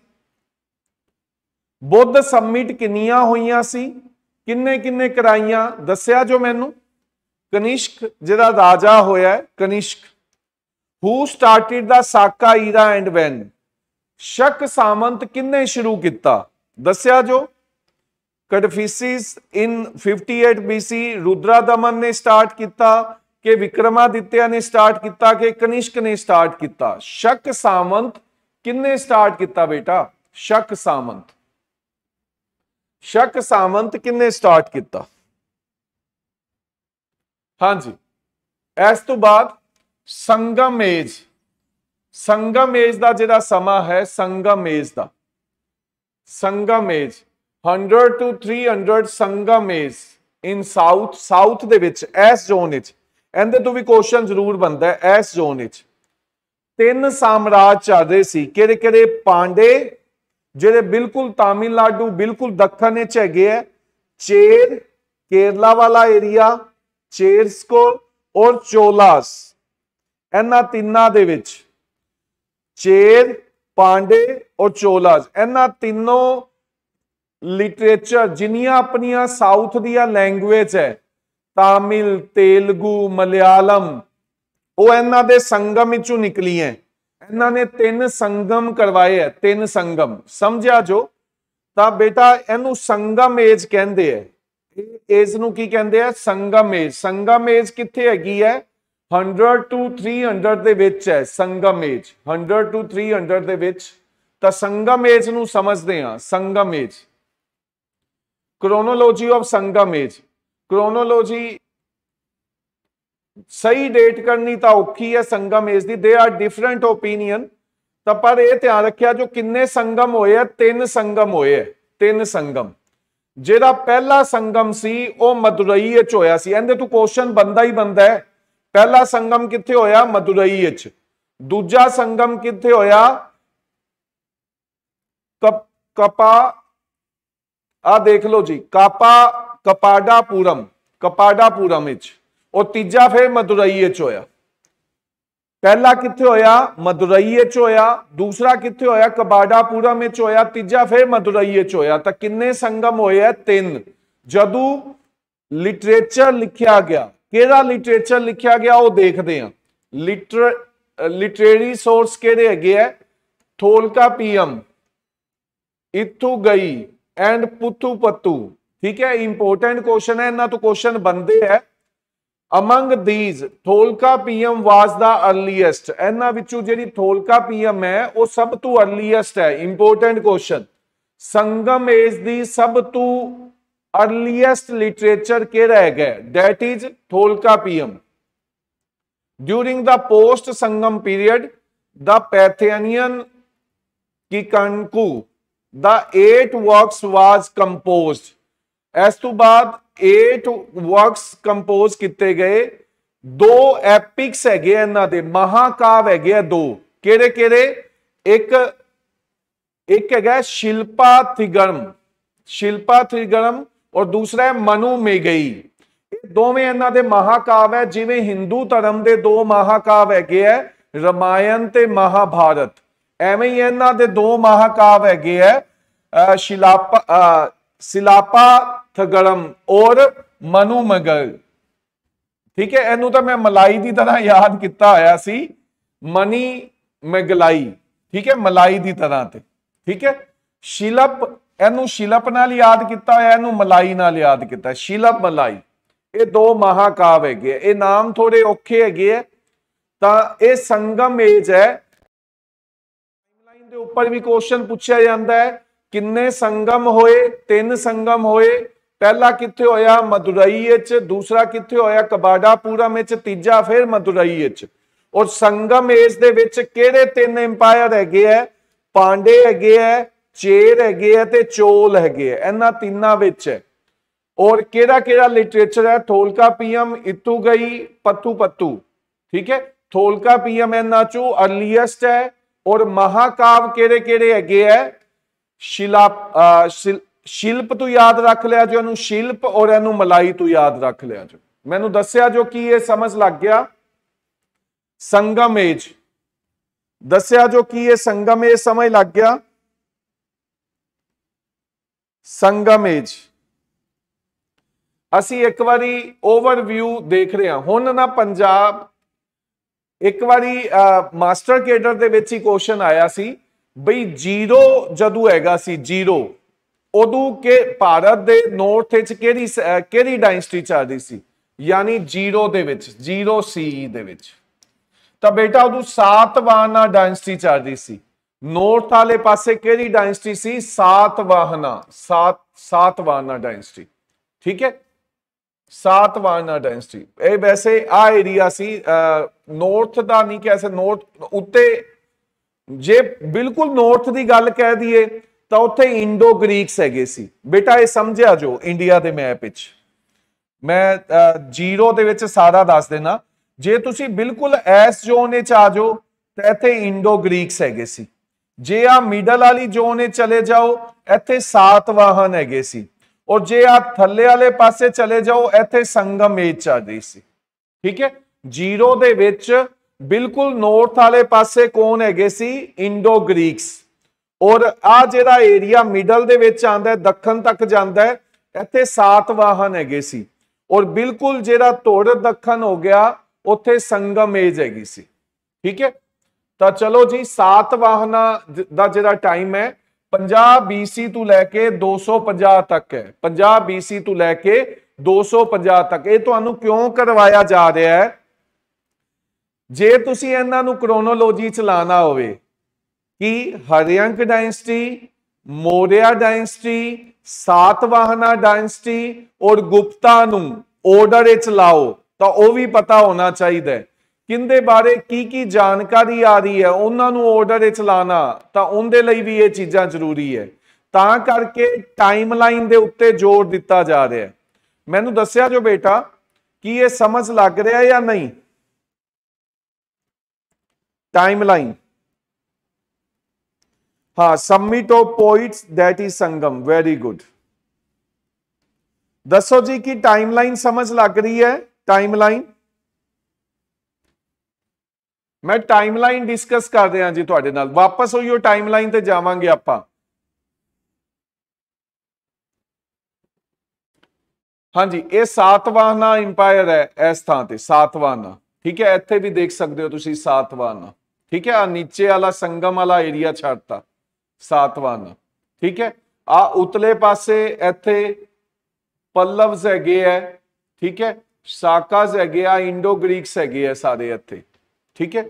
S2: ਬੁੱਧ ਸਬਮਿਟ ਕਿੰਨੀਆਂ ਹੋਈਆਂ ਸੀ ਕਿੰਨੇ ਕਿੰਨੇ ਕਰਾਈਆਂ ਦੱਸਿਆ ਜੋ ਮੈਨੂੰ ਕਨਿਸ਼ਕ ਜਿਹਦਾ ਰਾਜਾ ਹੋਇਆ ਕਨਿਸ਼ਕ ਹੂ started the Saka era and when Shaka ਸਾਮੰਤ ਕਿੰਨੇ ਸ਼ੁਰੂ ਕੀਤਾ ਦੱਸਿਆ ਜੋ ਕਟਫੀਸਿਸ ਇਨ 58 BC ਰੁਦਰਾਦਮਨ ਨੇ ਸਟਾਰਟ ਕੀਤਾ ਕਿ ਵਿਕਰਮਾਦਿੱਤਿਆ ਨੇ ਸਟਾਰਟ ਕੀਤਾ ਕਿ ਕਨਿਸ਼ਕ ਨੇ ਸਟਾਰਟ ਕੀਤਾ ਸ਼ਕ ਸਾਮੰਤ ਕਿੰਨੇ ਸਟਾਰਟ ਕੀਤਾ ਬੇਟਾ ਸ਼ਕ ਸਾਮੰਤ ਸ਼ਕ ਸਾਮੰਤ ਕਿੰਨੇ ਸਟਾਰਟ ਕੀਤਾ ਹਾਂਜੀ ਇਸ ਤੋਂ ਬਾਅਦ ਸੰਗਮ ਏਜ ਸੰਗਮ ਏਜ ਦਾ ਜਿਹੜਾ ਸਮਾਂ ਹੈ ਸੰਗਮ ਏਜ ਦਾ Sangam age 100 to 300 Sangam is in south south ਦੇ ਵਿੱਚ ਐਸ ਜ਼ੋਨ ਵਿੱਚ ਇਹਦੇ ਤੋਂ ਵੀ ਕੁਐਸਚਨ ਜ਼ਰੂਰ ਬਣਦਾ ਹੈ ਐਸ ਜ਼ੋਨ ਵਿੱਚ ਤਿੰਨ ਸਾਮਰਾਜ ਚੱਲਦੇ ਸੀ ਕਿਹੜੇ ਕਿਹੜੇ ਪਾਂਡੇ ਜਿਹੜੇ ਬਿਲਕੁਲ ਤਾਮਿਲਨਾਡੂ ਬਿਲਕੁਲ ਦੱਖਣ ਵਿੱਚ ਹੈਗੇ ਹੈ ਚੇਰ ਕੇਰਲਾ ਵਾਲਾ ਏਰੀਆ ਚੇਰਸ ਕੋਲ ਔਰ ਚੋਲਾਸ ਇਹਨਾਂ ਤਿੰਨਾਂ ਦੇ ਵਿੱਚ ਚੇਰ ਪਾਂਡੇ ਔਰ ਚੋਲਾਸ ਇਹਨਾਂ ਤਿੰਨੋਂ ਲਿਟਰੇਚਰ ਜਿੰਨੀਆਂ ਆਪਣੀਆਂ ਸਾਊਥ ਦੀਆਂ ਲੈਂਗੁਏਜ ਹੈ ਤਾਮਿਲ ਤੇਲਗੂ ਮਲਿਆਲਮ ਉਹ ਇਹਨਾਂ ਦੇ ਸੰਗਮ ਵਿੱਚੋਂ ਨਿਕਲੀ ਹੈ ਇਹਨਾਂ ਨੇ ਤਿੰਨ ਸੰਗਮ ਕਰਵਾਏ ਹੈ ਤਿੰਨ ਸੰਗਮ ਸਮਝਿਆ ਜੋ ਤਾਂ ਬੇਟਾ ਇਹਨੂੰ ਸੰਗਮ ਏਜ ਕਹਿੰਦੇ ਐ ਇਹ ਏਜ ਨੂੰ ਕੀ ਕਹਿੰਦੇ ਐ ਸੰਗਮ ਏਜ ਸੰਗਮ ਏਜ ਕਿੱਥੇ ਹੈਗੀ ਐ 100 ਤੋਂ 300 ਦੇ ਵਿੱਚ ਐ ਸੰਗਮ ਏਜ 100 ਤੋਂ 300 ਦੇ ਵਿੱਚ ਤਾਂ ਸੰਗਮ ਏਜ ਨੂੰ ਸਮਝਦੇ ਆ Sangam age chronology of Sangam age chronology ਸਹੀ ਡੇਟ ਕਰਨੀ ਤਾਂ ਔਖੀ ਹੈ Sangam age the they are different opinion ਤਾਂ ਪਰ ਇਹ ਧਿਆਨ ਰੱਖਿਆ ਜੋ ਕਿੰਨੇ ਸੰਗਮ ਹੋਏ ਆ ਤਿੰਨ ਸੰਗਮ ਹੋਏ ਆ ਤਿੰਨ ਸੰਗਮ ਜਿਹੜਾ ਪਹਿਲਾ ਸੰਗਮ ਸੀ ਉਹ ਮਦੁਰਈ ਵਿੱਚ ਹੋਇਆ ਸੀ ਇਹਦੇ ਤੋਂ ਕੁਐਸਚਨ ਬੰਦਾ ਹੀ ਬੰਦਾ ਹੈ ਪਹਿਲਾ ਸੰਗਮ ਕਿੱਥੇ ਹੋਇਆ ਮਦੁਰਈ ਵਿੱਚ ਦੂਜਾ ਸੰਗਮ ਕਿੱਥੇ ਹੋਇਆ ਕਪਾ ਆ ਦੇਖ ਲਓ ਜੀ ਕਾਪਾ ਕਪਾਡਾਪੂਰਮ ਕਪਾਡਾਪੂਰਮ ਵਿੱਚ ਉਹ ਤੀਜਾ ਫੇਰ ਮਦੁਰਈ ਵਿੱਚ ਹੋਇਆ ਪਹਿਲਾ ਕਿੱਥੇ ਹੋਇਆ ਮਦੁਰਈ ਵਿੱਚ ਹੋਇਆ ਦੂਸਰਾ ਕਿੱਥੇ ਹੋਇਆ ਕਬਾਡਾਪੂਰਮ ਵਿੱਚ ਹੋਇਆ ਤੀਜਾ ਫੇਰ ਮਦੁਰਈ ਵਿੱਚ ਹੋਇਆ ਤਾਂ ਕਿੰਨੇ ਸੰਗਮ ਹੋਏ ਆ ਤਿੰਨ ਜਦੋਂ ਲਿਟਰੇਚਰ ਲਿਖਿਆ ਗਿਆ ਕਿਹੜਾ ਲਿਟਰੇਚਰ ਲਿਖਿਆ ਗਿਆ ਉਹ ਦੇਖਦੇ ਆ ਲਿਟਰ ਲਿਟਰੇਰੀ ਸੋਰਸ ਕਿਹੜੇ ਹੈਗੇ ਆ ਥੋਲਕਾ ਪੀਐਮ ਇਥੋਂ ਗਈ ਐਂਡ ਪੁੱਤੂ ਪੱਤੂ ਠੀਕ ਹੈ ਇੰਪੋਰਟੈਂਟ ਕੁਐਸਚਨ ਹੈ ਇਹਨਾਂ ਤੋਂ ਕੁਐਸਚਨ ਬੰਦੇ ਹੈ ਅਮੰਗ ਥੀਸ ਥੋਲਕਾ ਪੀਐਮ ਵਾਸ ਦਾ ਅਰਲੀਐਸਟ ਇਹਨਾਂ ਵਿੱਚੋਂ ਜਿਹੜੀ ਥੋਲਕਾ ਪੀਐਮ ਹੈ ਉਹ ਸਭ ਤੋਂ ਅਰਲੀਐਸਟ ਹੈ ਇੰਪੋਰਟੈਂਟ ਕੁਐਸਚਨ ਸੰਗਮ ਏਜ ਦੀ ਸਭ ਤੋਂ ਅਰਲੀਐਸਟ ਲਿਟਰੇਚਰ ਕਿਹੜਾ ਹੈਗਾ that is Tolkappiyam during the post Sangam period the Pathinen Kilkanakku the 8 works was composed ਇਸ ਤੋਂ ਬਾਅਦ 8 ਵਰਕਸ ਕੰਪੋਜ਼ ਕੀਤੇ ਗਏ ਦੋ ਐਪਿਕਸ ਹੈਗੇ ਇਹਨਾਂ ਦੇ ਮਹਾਕਾਵ ਹੈਗੇ ਆ ਦੋ ਕਿਹੜੇ ਕਿਹੜੇ ਇੱਕ ਇੱਕ ਹੈਗਾ ਸ਼ਿਲਪਾ ਥਿਗਰਮ ਸ਼ਿਲਪਾ ਥਿਗਰਮ ਔਰ ਦੂਸਰਾ ਹੈ ਮਨੂ ਮੇਗਈ ਇਹ ਦੋਵੇਂ ਇਹਨਾਂ ਦੇ ਮਹਾਕਾਵ ਹੈ ਜਿਵੇਂ ਹਿੰਦੂ ਧਰਮ ਦੇ ਦੋ ਮਹਾਕਾਵ ਹੈਗੇ ਆ ਰਮਾਇਣ ਤੇ ਮਹਾਭਾਰਤ ਐਵੇਂ ਹੀ ਇਹਨਾਂ ਦੇ ਦੋ ਮਹਾਕਾਵ ਹੈਗੇ ਐ ਸ਼ਿਲਾਪਾ ਸਿਲਾਪਾ ਥਗਲਮ ਔਰ ਮਨੂ ਮਗਲ ਠੀਕ ਹੈ ਇਹਨੂੰ ਤਾਂ ਮੈਂ ਮਲਾਈ ਦੀ ਤਰ੍ਹਾਂ ਯਾਦ ਕੀਤਾ ਹੋਇਆ ਸੀ ਮਨੀ ਮਗਲਾਈ ਠੀਕ ਹੈ ਮਲਾਈ ਦੀ ਤਰ੍ਹਾਂ ਤੇ ਠੀਕ ਹੈ ਸ਼ਿਲਪ ਇਹਨੂੰ ਸ਼ਿਲਪ ਨਾਲ ਯਾਦ ਕੀਤਾ ਹੋਇਆ ਇਹਨੂੰ ਮਲਾਈ ਨਾਲ ਯਾਦ ਕੀਤਾ ਸ਼ਿਲਪ ਮਲਾਈ ਇਹ ਦੋ ਮਹਾਕਾਵ ਹੈਗੇ ਇਹ ਨਾਮ ਥੋੜੇ ਔਖੇ ਹੈਗੇ ਆ ਤਾਂ ਇਹ ਸੰਗਮ ਏਜ ਹੈ ਦੇ ਉੱਪਰ ਵੀ ਕੁਐਸਚਨ ਪੁੱਛਿਆ ਜਾਂਦਾ ਹੈ ਕਿੰਨੇ ਸੰਗਮ ਹੋਏ ਤਿੰਨ ਸੰਗਮ ਹੋਏ ਪਹਿਲਾ ਕਿੱਥੇ ਹੋਇਆ ਮਦੁਰਈ ਵਿੱਚ ਦੂਸਰਾ ਕਿੱਥੇ ਹੋਇਆ ਪੂਰਾ ਵਿੱਚ ਤੀਜਾ ਫਿਰ ਮਦੁਰਈ ਵਿੱਚ ਔਰ ਸੰਗਮ ਇਸ ਦੇ ਵਿੱਚ ਕਿਹੜੇ ਤਿੰਨ ਐਮਪਾਇਰ ਹੈਗੇ ਆ ਪਾਂਡੇ ਹੈਗੇ ਆ ਚੇਰ ਹੈਗੇ ਆ ਤੇ ਚੋਲ ਹੈਗੇ ਆ ਇਹਨਾਂ ਤਿੰਨਾਂ ਵਿੱਚ ਔਰ ਕਿਹੜਾ ਕਿਹੜਾ ਲਿਟਰੇਚਰ ਹੈ ਥੋਲਕਾ ਪੀਐਮ ਇਤੂ ਗਈ ਪੱਤੂ ਪੱਤੂ ਠੀਕ ਹੈ ਥੋਲਕਾ ਪੀਐਮ ਇਹਨਾਂ ਚੋਂ ਅਰਲੀਐਸਟ ਹੈ ਔਰ ਮਹਾਕਾਵ ਕਿਹੜੇ ਕਿਹੜੇ ਹੈਗੇ ਹੈ ਸ਼ਿਲਾ ਸ਼ਿਲਪ ਤੋਂ ਯਾਦ ਰੱਖ ਲਿਆ ਜੋ ਇਹਨੂੰ ਸ਼ਿਲਪ ਔਰ ਇਹਨੂੰ ਮਲਾਈ ਤੋਂ ਯਾਦ ਰੱਖ ਲਿਆ ਜੋ ਮੈਨੂੰ ਦੱਸਿਆ ਜੋ ਕੀ ਇਹ ਸਮਝ ਲੱਗ ਗਿਆ ਸੰਗਮ ਏਜ ਦੱਸਿਆ ਜੋ ਕੀ ਇਹ ਸੰਗਮ ਸਮਝ ਲੱਗ ਗਿਆ ਸੰਗਮ ਏਜ ਅਸੀਂ ਇੱਕ ਵਾਰੀ ਓਵਰਵਿਊ ਦੇਖ ਰਹੇ ਹਾਂ ਹੁਣ ਨਾ ਪੰਜਾਬ ਇੱਕ ਵਾਰੀ ਮਾਸਟਰ ਕੇਡਰ ਦੇ ਵਿੱਚ ਹੀ ਕੁਐਸਚਨ ਆਇਆ ਸੀ ਬਈ ਜ਼ੀਰੋ ਜਦੋਂ ਹੈਗਾ ਸੀ ਜ਼ੀਰੋ ਉਦੋਂ ਕਿ ਭਾਰਤ ਦੇ ਨੌਰਥ ਵਿੱਚ ਕਿਹੜੀ ਕਿਹੜੀ ਡਾਇਨਸਟੀ ਚੱਲਦੀ ਸੀ ਯਾਨੀ ਜ਼ੀਰੋ ਦੇ ਵਿੱਚ ਜ਼ੀਰੋ ਸੀ ਦੇ ਵਿੱਚ ਤਾਂ ਬੇਟਾ ਉਦੋਂ ਸਾਤਵਾਹਨਾ ਡਾਇਨਸਟੀ ਚੱਲਦੀ ਸੀ ਨੌਰਥ ਵਾਲੇ ਪਾਸੇ ਕਿਹੜੀ ਡਾਇਨਸਟੀ ਸੀ ਸਾਤਵਾਹਨਾ ਸਾਤ ਸਾਤਵਾਹਨਾ ਡਾਇਨਸਟੀ ਠੀਕ ਹੈ ਸਾਤਵਾਹਨ ਡਾਇਨਸਟੀ ਇਹ ਵੈਸੇ ਆ ਏਰੀਆ ਸੀ ਨਾਰਥ ਦਾ ਨਹੀਂ ਕਿ ਐਸੇ ਨਾਰਥ ਉੱਤੇ ਜੇ ਬਿਲਕੁਲ ਨਾਰਥ ਦੀ ਗੱਲ ਕਹਿ ਦਈਏ ਤਾਂ ਉੱਥੇ ਇੰਡੋ ਗ੍ਰੀਕਸ ਹੈਗੇ ਸੀ ਬੇਟਾ ਇਹ ਸਮਝਿਆ ਜੋ ਇੰਡੀਆ ਦੇ ਮੈਪ ਵਿੱਚ ਮੈਂ ਜ਼ੀਰੋ ਦੇ ਵਿੱਚ ਸਾਰਾ ਦੱਸ ਦੇਣਾ ਜੇ ਤੁਸੀਂ ਬਿਲਕੁਲ ਐਸ ਜ਼ੋਨ ਵਿੱਚ ਆ ਜਾਓ ਤਾਂ ਇੱਥੇ ਇੰਡੋ ਗ੍ਰੀਕਸ ਹੈਗੇ ਸੀ ਜੇ ਆ ਮਿਡਲ ਵਾਲੀ ਜ਼ੋਨ ਵਿੱਚ ਚਲੇ ਜਾਓ ਇੱਥੇ ਸਾਤਵਾਹਨ ਹੈਗੇ ਸੀ ਔਰ ਜੇ ਆਪ ਥੱਲੇ ਵਾਲੇ ਪਾਸੇ ਚਲੇ ਜਾਓ ਇੱਥੇ ਸੰਗਮ ਏਜ ਚੱਲ ਰਹੀ ਸੀ ਠੀਕ ਹੈ 0 ਦੇ ਵਿੱਚ ਬਿਲਕੁਲ ਨਾਰਥ ਵਾਲੇ ਪਾਸੇ ਕੋਣ ਹੈਗੇ ਸੀ ਇੰਡੋ ਗ੍ਰੀਕਸ ਔਰ ਆ ਜਿਹੜਾ ਏਰੀਆ ਮਿਡਲ ਦੇ ਵਿੱਚ ਆਂਦਾ ਦੱਖਣ ਤੱਕ ਜਾਂਦਾ ਹੈ ਇੱਥੇ ਸਾਤ ਵਾਹਨ ਹੈਗੇ ਸੀ ਔਰ ਬਿਲਕੁਲ ਜਿਹੜਾ ਧੁਰ ਦੱਖਣ ਹੋ ਗਿਆ ਉੱਥੇ ਸੰਗਮ ਏਜ ਹੈਗੀ ਸੀ ਠੀਕ ਹੈ ਤਾਂ ਚਲੋ ਜੀ ਸਾਤ ਵਾਹਨਾ ਦਾ ਜਿਹੜਾ ਟਾਈਮ ਹੈ 50 BC ਤੋਂ ਲੈ ਕੇ 250 ਤੱਕ ਹੈ 50 BC ਤੋਂ ਲੈ ਕੇ 250 ਤੱਕ ਇਹ ਤੁਹਾਨੂੰ ਕਿਉਂ ਕਰਵਾਇਆ ਜਾ ਰਿਹਾ ਹੈ ਜੇ ਤੁਸੀਂ ਇਹਨਾਂ ਨੂੰ ਕ੍ਰੋਨੋਲੋਜੀ ਚ ਲਾਣਾ ਹੋਵੇ ਕਿ ਹਰਿਅੰਕ ਡਾਇਨਸਟੀ ਮੋਰੀਆ ਡਾਇਨਸਟੀ ਸਾਤਵਾਹਨਾ ਡਾਇਨਸਟੀ ਔਰ ਗੁਪਤਾ ਨੂੰ ਆਰਡਰ ਇਚ ਲਾਓ ਤਾਂ ਉਹ ਵੀ ਪਤਾ ਹੋਣਾ ਚਾਹੀਦਾ ਹੈ ਕਿੰਦੇ ਬਾਰੇ ਕੀ ਕੀ ਜਾਣਕਾਰੀ ਆ ਰਹੀ ਹੈ ਉਹਨਾਂ ਨੂੰ ਆਰਡਰ ਵਿੱਚ ਲਾਣਾ ਤਾਂ ਉਹਦੇ ਲਈ ਵੀ ਇਹ ਚੀਜ਼ਾਂ ਜ਼ਰੂਰੀ ਹੈ ਤਾਂ ਕਰਕੇ ਟਾਈਮਲਾਈਨ ਦੇ ਉੱਤੇ ਜ਼ੋਰ ਦਿੱਤਾ ਜਾ ਰਿਹਾ ਹੈ ਮੈਨੂੰ ਦੱਸਿਆ ਜੋ ਬੇਟਾ ਕੀ ਇਹ ਸਮਝ ਲੱਗ ਰਿਹਾ ਜਾਂ ਨਹੀਂ ਟਾਈਮਲਾਈਨ ਹਾਂ summit of poets that is Sangam very good ਦੱਸੋ ਜੀ ਕੀ ਟਾਈਮਲਾਈਨ ਸਮਝ ਲੱਗ ਰਹੀ ਹੈ ਟਾਈਮਲਾਈਨ ਮੈਂ ਟਾਈਮਲਾਈਨ ਡਿਸਕਸ ਕਰਦੇ ਹਾਂ ਜੀ ਤੁਹਾਡੇ ਨਾਲ ਵਾਪਸ ਉਹ ਟਾਈਮਲਾਈਨ ਤੇ ਜਾਵਾਂਗੇ ਆਪਾਂ ਹਾਂਜੀ ਇਹ ਸਾਤਵਾਹਨਾ ਇੰਪਾਇਰ ਹੈ ਇਸ ਥਾਂ ਤੇ ਸਾਤਵਾਹਨਾ ਠੀਕ ਹੈ ਇੱਥੇ ਵੀ ਦੇਖ ਸਕਦੇ ਹੋ ਤੁਸੀਂ ਸਾਤਵਾਹਨਾ ਠੀਕ ਹੈ ਆ ਨੀਚੇ ਵਾਲਾ ਸੰਗਮ ਵਾਲਾ ਏਰੀਆ ਛੱਡਤਾ ਸਾਤਵਾਹਨਾ ਠੀਕ ਹੈ ਆ ਉਤਲੇ ਪਾਸੇ ਇੱਥੇ ਪੱਲਵਸ ਹੈਗੇ ਆ ਠੀਕ ਹੈ ਸਾਕਾਜ਼ ਹੈਗੇ ਆ ਇੰਡੋ ਗ੍ਰੀਕਸ ਹੈਗੇ ਆ ਸਾਰੇ ਇੱਥੇ ਠੀਕ ਹੈ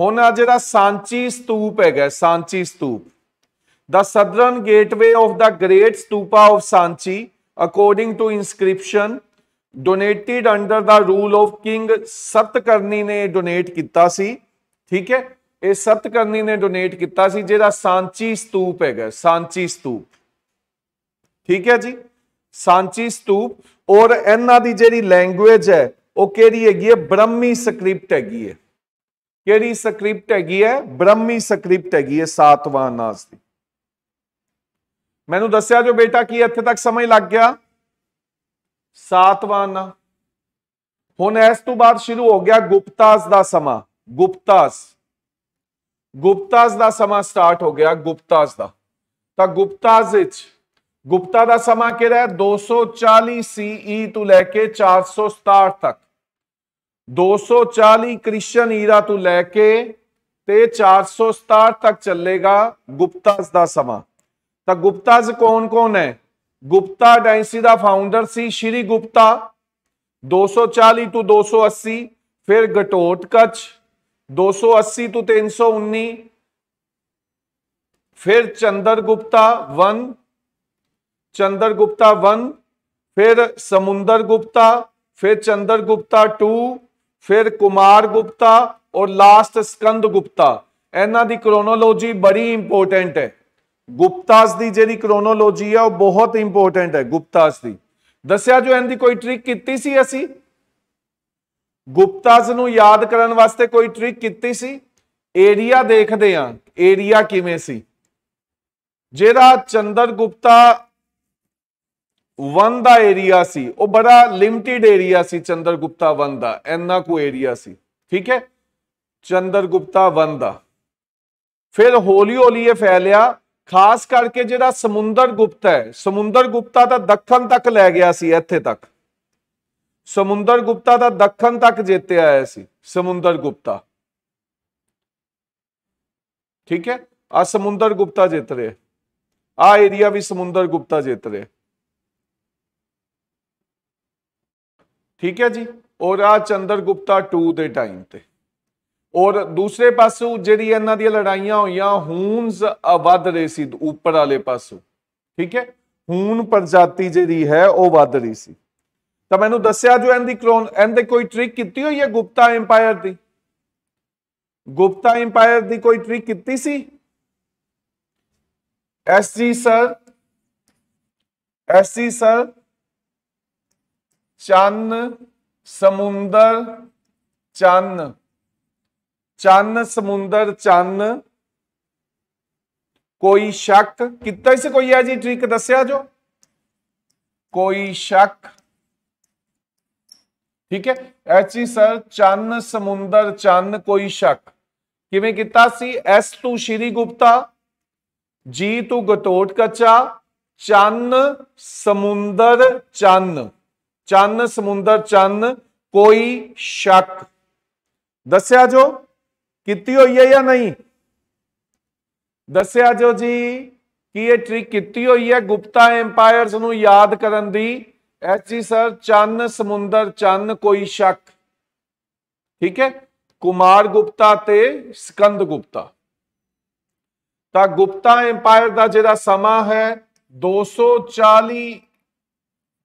S2: ਹੁਣ ਆ ਜਿਹੜਾ ਸਾਂਚੀ ਸਤੂਪ ਹੈਗਾ ਸਾਂਚੀ ਸਤੂਪ ਦਾ southern gateway of the great stupa of Sanchi according to inscription donated under the rule of king Satakarni ਨੇ ਡੋਨੇਟ ਕੀਤਾ ਸੀ ਠੀਕ ਹੈ ਇਹ ਸਤਕਰਨੀ ਨੇ ਡੋਨੇਟ ਕੀਤਾ ਸੀ ਜਿਹੜਾ ਸਾਂਚੀ ਸਤੂਪ ਹੈਗਾ ਸਾਂਚੀ ਸਤੂਪ ਠੀਕ ਹੈ ਜੀ ਸਾਂਚੀ ਸਤੂਪ ਔਰ ਇਹਨਾਂ ਦੀ ਜਿਹੜੀ ਲੈਂਗੁਏਜ ਹੈ ਉਹ ਕਿਹੜੀ ਹੈਗੀ ਹੈ ਬ੍ਰਹਮੀ ਸਕ੍ਰਿਪਟ ਹੈਗੀ ਹੈ ਕਿਹੜੀ ਸਕ੍ਰਿਪਟ ਹੈਗੀ ਹੈ ਬ੍ਰਹਮੀ ਸਕ੍ਰਿਪਟ ਹੈਗੀ ਹੈ ਸਾਤਵਾਂ ਨਾਸ ਦੀ ਮੈਨੂੰ ਦੱਸਿਆ ਜੋ ਬੇਟਾ ਕੀ ਇੱਥੇ ਤੱਕ ਸਮਝ ਲੱਗ ਗਿਆ ਸਾਤਵਾਂ ਨਾ ਹੁਣ ਇਸ ਤੋਂ ਬਾਅਦ ਸ਼ੁਰੂ ਹੋ ਗਿਆ ਗੁਪਤਾਸ ਦਾ ਸਮਾਂ ਗੁਪਤਾਸ ਗੁਪਤਾਸ ਦਾ ਸਮਾਂ ਸਟਾਰਟ ਹੋ ਗਿਆ ਗੁਪਤਾਸ ਦਾ ਤਾਂ ਗੁਪਤਾਸ ਵਿੱਚ ਗੁਪਤਾ ਦਾ ਸਮਾਂ ਕਿਹੜਾ ਹੈ 240 CE ਤੋਂ ਲੈ ਕੇ 467 ਤੱਕ 240 ਕ੍ਰਿਸ਼ਨ ਈਰਾ ਤੋਂ ਲੈ ਕੇ ਤੇ 467 ਤੱਕ ਚੱਲੇਗਾ ਗੁਪਤਾਜ਼ ਦਾ ਸਮਾਂ ਤਾਂ ਗੁਪਤਾਜ਼ ਕੌਣ ਕੌਣ ਹੈ ਗੁਪਤਾ ਡਾਇਨਸਟੀ ਦਾ ਫਾਊਂਡਰ ਸੀ ਸ਼੍ਰੀ ਗੁਪਤਾ 240 ਤੋਂ 280 ਫਿਰ ਗਟੋਟ ਕਚ 280 ਤੋਂ 319 ਫਿਰ ਚੰਦਰ ਗੁਪਤਾ 1 ਚੰਦਰ ਗੁਪਤਾ 1 ਫਿਰ ਸਮੁੰਦਰ ਗੁਪਤਾ ਫਿਰ ਚੰਦਰ ਗੁਪਤਾ 2 ਫਿਰ ਕੁਮਾਰ ਗੁਪਤਾ ਔਰ ਲਾਸਟ ਸਕੰਦ ਗੁਪਤਾ ਇਹਨਾਂ ਦੀ ਕ੍ਰੋਨੋਲੋਜੀ ਬੜੀ ਇੰਪੋਰਟੈਂਟ ਹੈ ਗੁਪਤਾਸ ਦੀ ਜਿਹੜੀ ਕ੍ਰੋਨੋਲੋਜੀ ਆ ਉਹ ਬਹੁਤ ਇੰਪੋਰਟੈਂਟ ਹੈ ਗੁਪਤਾਸ ਦੀ ਦੱਸਿਆ ਜੋ ਇਹਦੀ ਕੋਈ ਟ੍ਰਿਕ ਕੀਤੀ ਸੀ ਅਸੀਂ ਗੁਪਤਾਸ ਨੂੰ ਯਾਦ ਕਰਨ ਵਾਸਤੇ ਕੋਈ ਟ੍ਰਿਕ ਕੀਤੀ ਸੀ ਏਰੀਆ ਦੇਖਦੇ ਆ ਏਰੀਆ ਕਿਵੇਂ ਸੀ ਜਿਹੜਾ ਚੰਦਰ ਗੁਪਤਾ ਵਨ ਦਾ ਏਰੀਆ ਸੀ ਉਹ ਬੜਾ ਲਿਮਟਿਡ ਏਰੀਆ ਸੀ ਚੰਦਰਗੁਪਤਾ ਵਨ ਦਾ ਇੰਨਾ ਕੋ ਏਰੀਆ ਸੀ ਠੀਕ ਹੈ ਚੰਦਰਗੁਪਤਾ ਵਨ ਦਾ ਫਿਰ ਹੌਲੀ ਹੌਲੀ ਇਹ ਫੈਲਿਆ ਖਾਸ ਕਰਕੇ ਜਿਹੜਾ ਸਮੁੰਦਰ ਗੁਪਤਾ ਹੈ ਸਮੁੰਦਰ ਗੁਪਤਾ ਦਾ ਦੱਖਣ ਤੱਕ ਲੈ ਗਿਆ ਸੀ ਇੱਥੇ ਤੱਕ ਸਮੁੰਦਰ ਗੁਪਤਾ ਦਾ ਦੱਖਣ ਤੱਕ ਜਿੱਤੇ ਆਇਆ ਸੀ ਸਮੁੰਦਰ ਗੁਪਤਾ ਠੀਕ ਹੈ ਆ ਸਮੁੰਦਰ ਗੁਪਤਾ ਜਿੱਤ ਰਿਹਾ ਆ ਏਰੀਆ ਵੀ ਸਮੁੰਦਰ ਗੁਪਤਾ ਜਿੱਤ ਰਿਹਾ ਠੀਕ ਹੈ ਜੀ ਔਰ ਆ ਚੰਦਰ ਗੁਪਤਾ 2 ਦੇ ਟਾਈਮ ਤੇ ਔਰ ਦੂਸਰੇ ਪਾਸੋਂ ਜਿਹੜੀ ਇਹਨਾਂ ਦੀਆਂ ਲੜਾਈਆਂ ਹੋਈਆਂ ਹੂਨਸ ਵੱਧ ਰਹੀ ਸੀ ਉੱਪਰ ਵਾਲੇ ਪਾਸੋਂ ਠੀਕ ਹੈ ਹੂਨ ਪ੍ਰਜਾਤੀ ਜਿਹੜੀ ਹੈ ਉਹ ਵੱਧ ਰਹੀ ਸੀ ਤਾਂ ਮੈਨੂੰ ਦੱਸਿਆ ਜੋ ਇਹਦੀ ਕਲੋਨ ਇਹਦੇ ਕੋਈ ਟ੍ਰਿਕ ਕੀਤੀ ਹੋਈ ਹੈ ਗੁਪਤਾ ਐਮਪਾਇਰ ਦੀ ਗੁਪਤਾ ਐਮਪਾਇਰ ਦੀ ਕੋਈ ਟ੍ਰਿਕ ਕੀਤੀ ਸੀ S G sir S G sir चन समुंदर चन्न चन समुंदर चन्न कोई शक किता से कोई है जी ट्रिक दस्या जो कोई शक ठीक है एच ही सर चन समुंदर चन कोई शक किवे किता सी एस टू श्री गुप्ता जी तू गटोट कचा चन समुंदर चन्न ਚੰਨ ਸਮੁੰਦਰ ਚੰਨ ਕੋਈ ਸ਼ੱਕ ਦੱਸਿਆ ਜੋ ਕੀਤੀ ਹੋਈ ਹੈ ਜਾਂ ਨਹੀਂ ਦੱਸਿਆ ਜੋ ਜੀ ਕੀ ਇਹ ਟ੍ਰਿਕ ਕੀਤੀ ਹੋਈ ਹੈ ਗੁਪਤਾ ਐਮਪਾਇਰਸ ਨੂੰ ਯਾਦ ਕਰਨ ਦੀ ਐਸ ਜੀ ਸਰ ਚੰਨ ਸਮੁੰਦਰ ਚੰਨ ਕੋਈ ਸ਼ੱਕ ਠੀਕ ਹੈ ਕੁਮਾਰ ਗੁਪਤਾ ਤੇ ਸਕੰਦ ਗੁਪਤਾ ਤਾਂ ਗੁਪਤਾ ਐਮਪਾਇਰ ਦਾ ਜਿਹੜਾ ਸਮਾਂ ਹੈ 240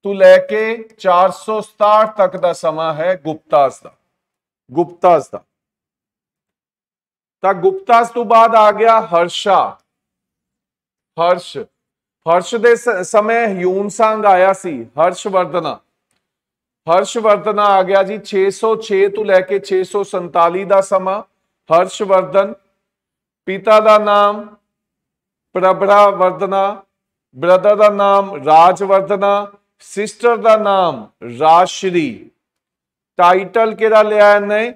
S2: ਤੋਂ ਲੈ ਕੇ 467 ਤੱਕ ਦਾ ਸਮਾਂ ਹੈ ਗੁਪਤਾਸ ਦਾ ਗੁਪਤਾਸ ਦਾ ਤਾਂ ਗੁਪਤਾਸ ਤੋਂ ਬਾਅਦ ਆ ਗਿਆ ਹਰਸ਼ਾ ਹਰਸ਼ ਹਰਸ਼ ਦੇ ਸਮੇਂ ਹਿਊਨ ਸੰਗ ਆਇਆ ਸੀ ਹਰਸ਼ਵਰਧਨਾ ਹਰਸ਼ਵਰਧਨਾ ਆ ਗਿਆ ਜੀ 606 ਤੋਂ ਲੈ ਕੇ 647 ਦਾ ਸਮਾਂ ਹਰਸ਼ਵਰਧਨ ਪਿਤਾ ਦਾ ਨਾਮ ਪ੍ਰਭਰਾ ਵਰਧਨਾ ਬ੍ਰਦਰ ਦਾ ਨਾਮ ਰਾਜਵਰਧਨਾ ਸਿਸਟਰ ਦਾ ਨਾਮ ਰਾਸ਼ਰੀ ਟਾਈਟਲ ਕਿਹੜਾ ਲਿਆ ਇਹਨੇ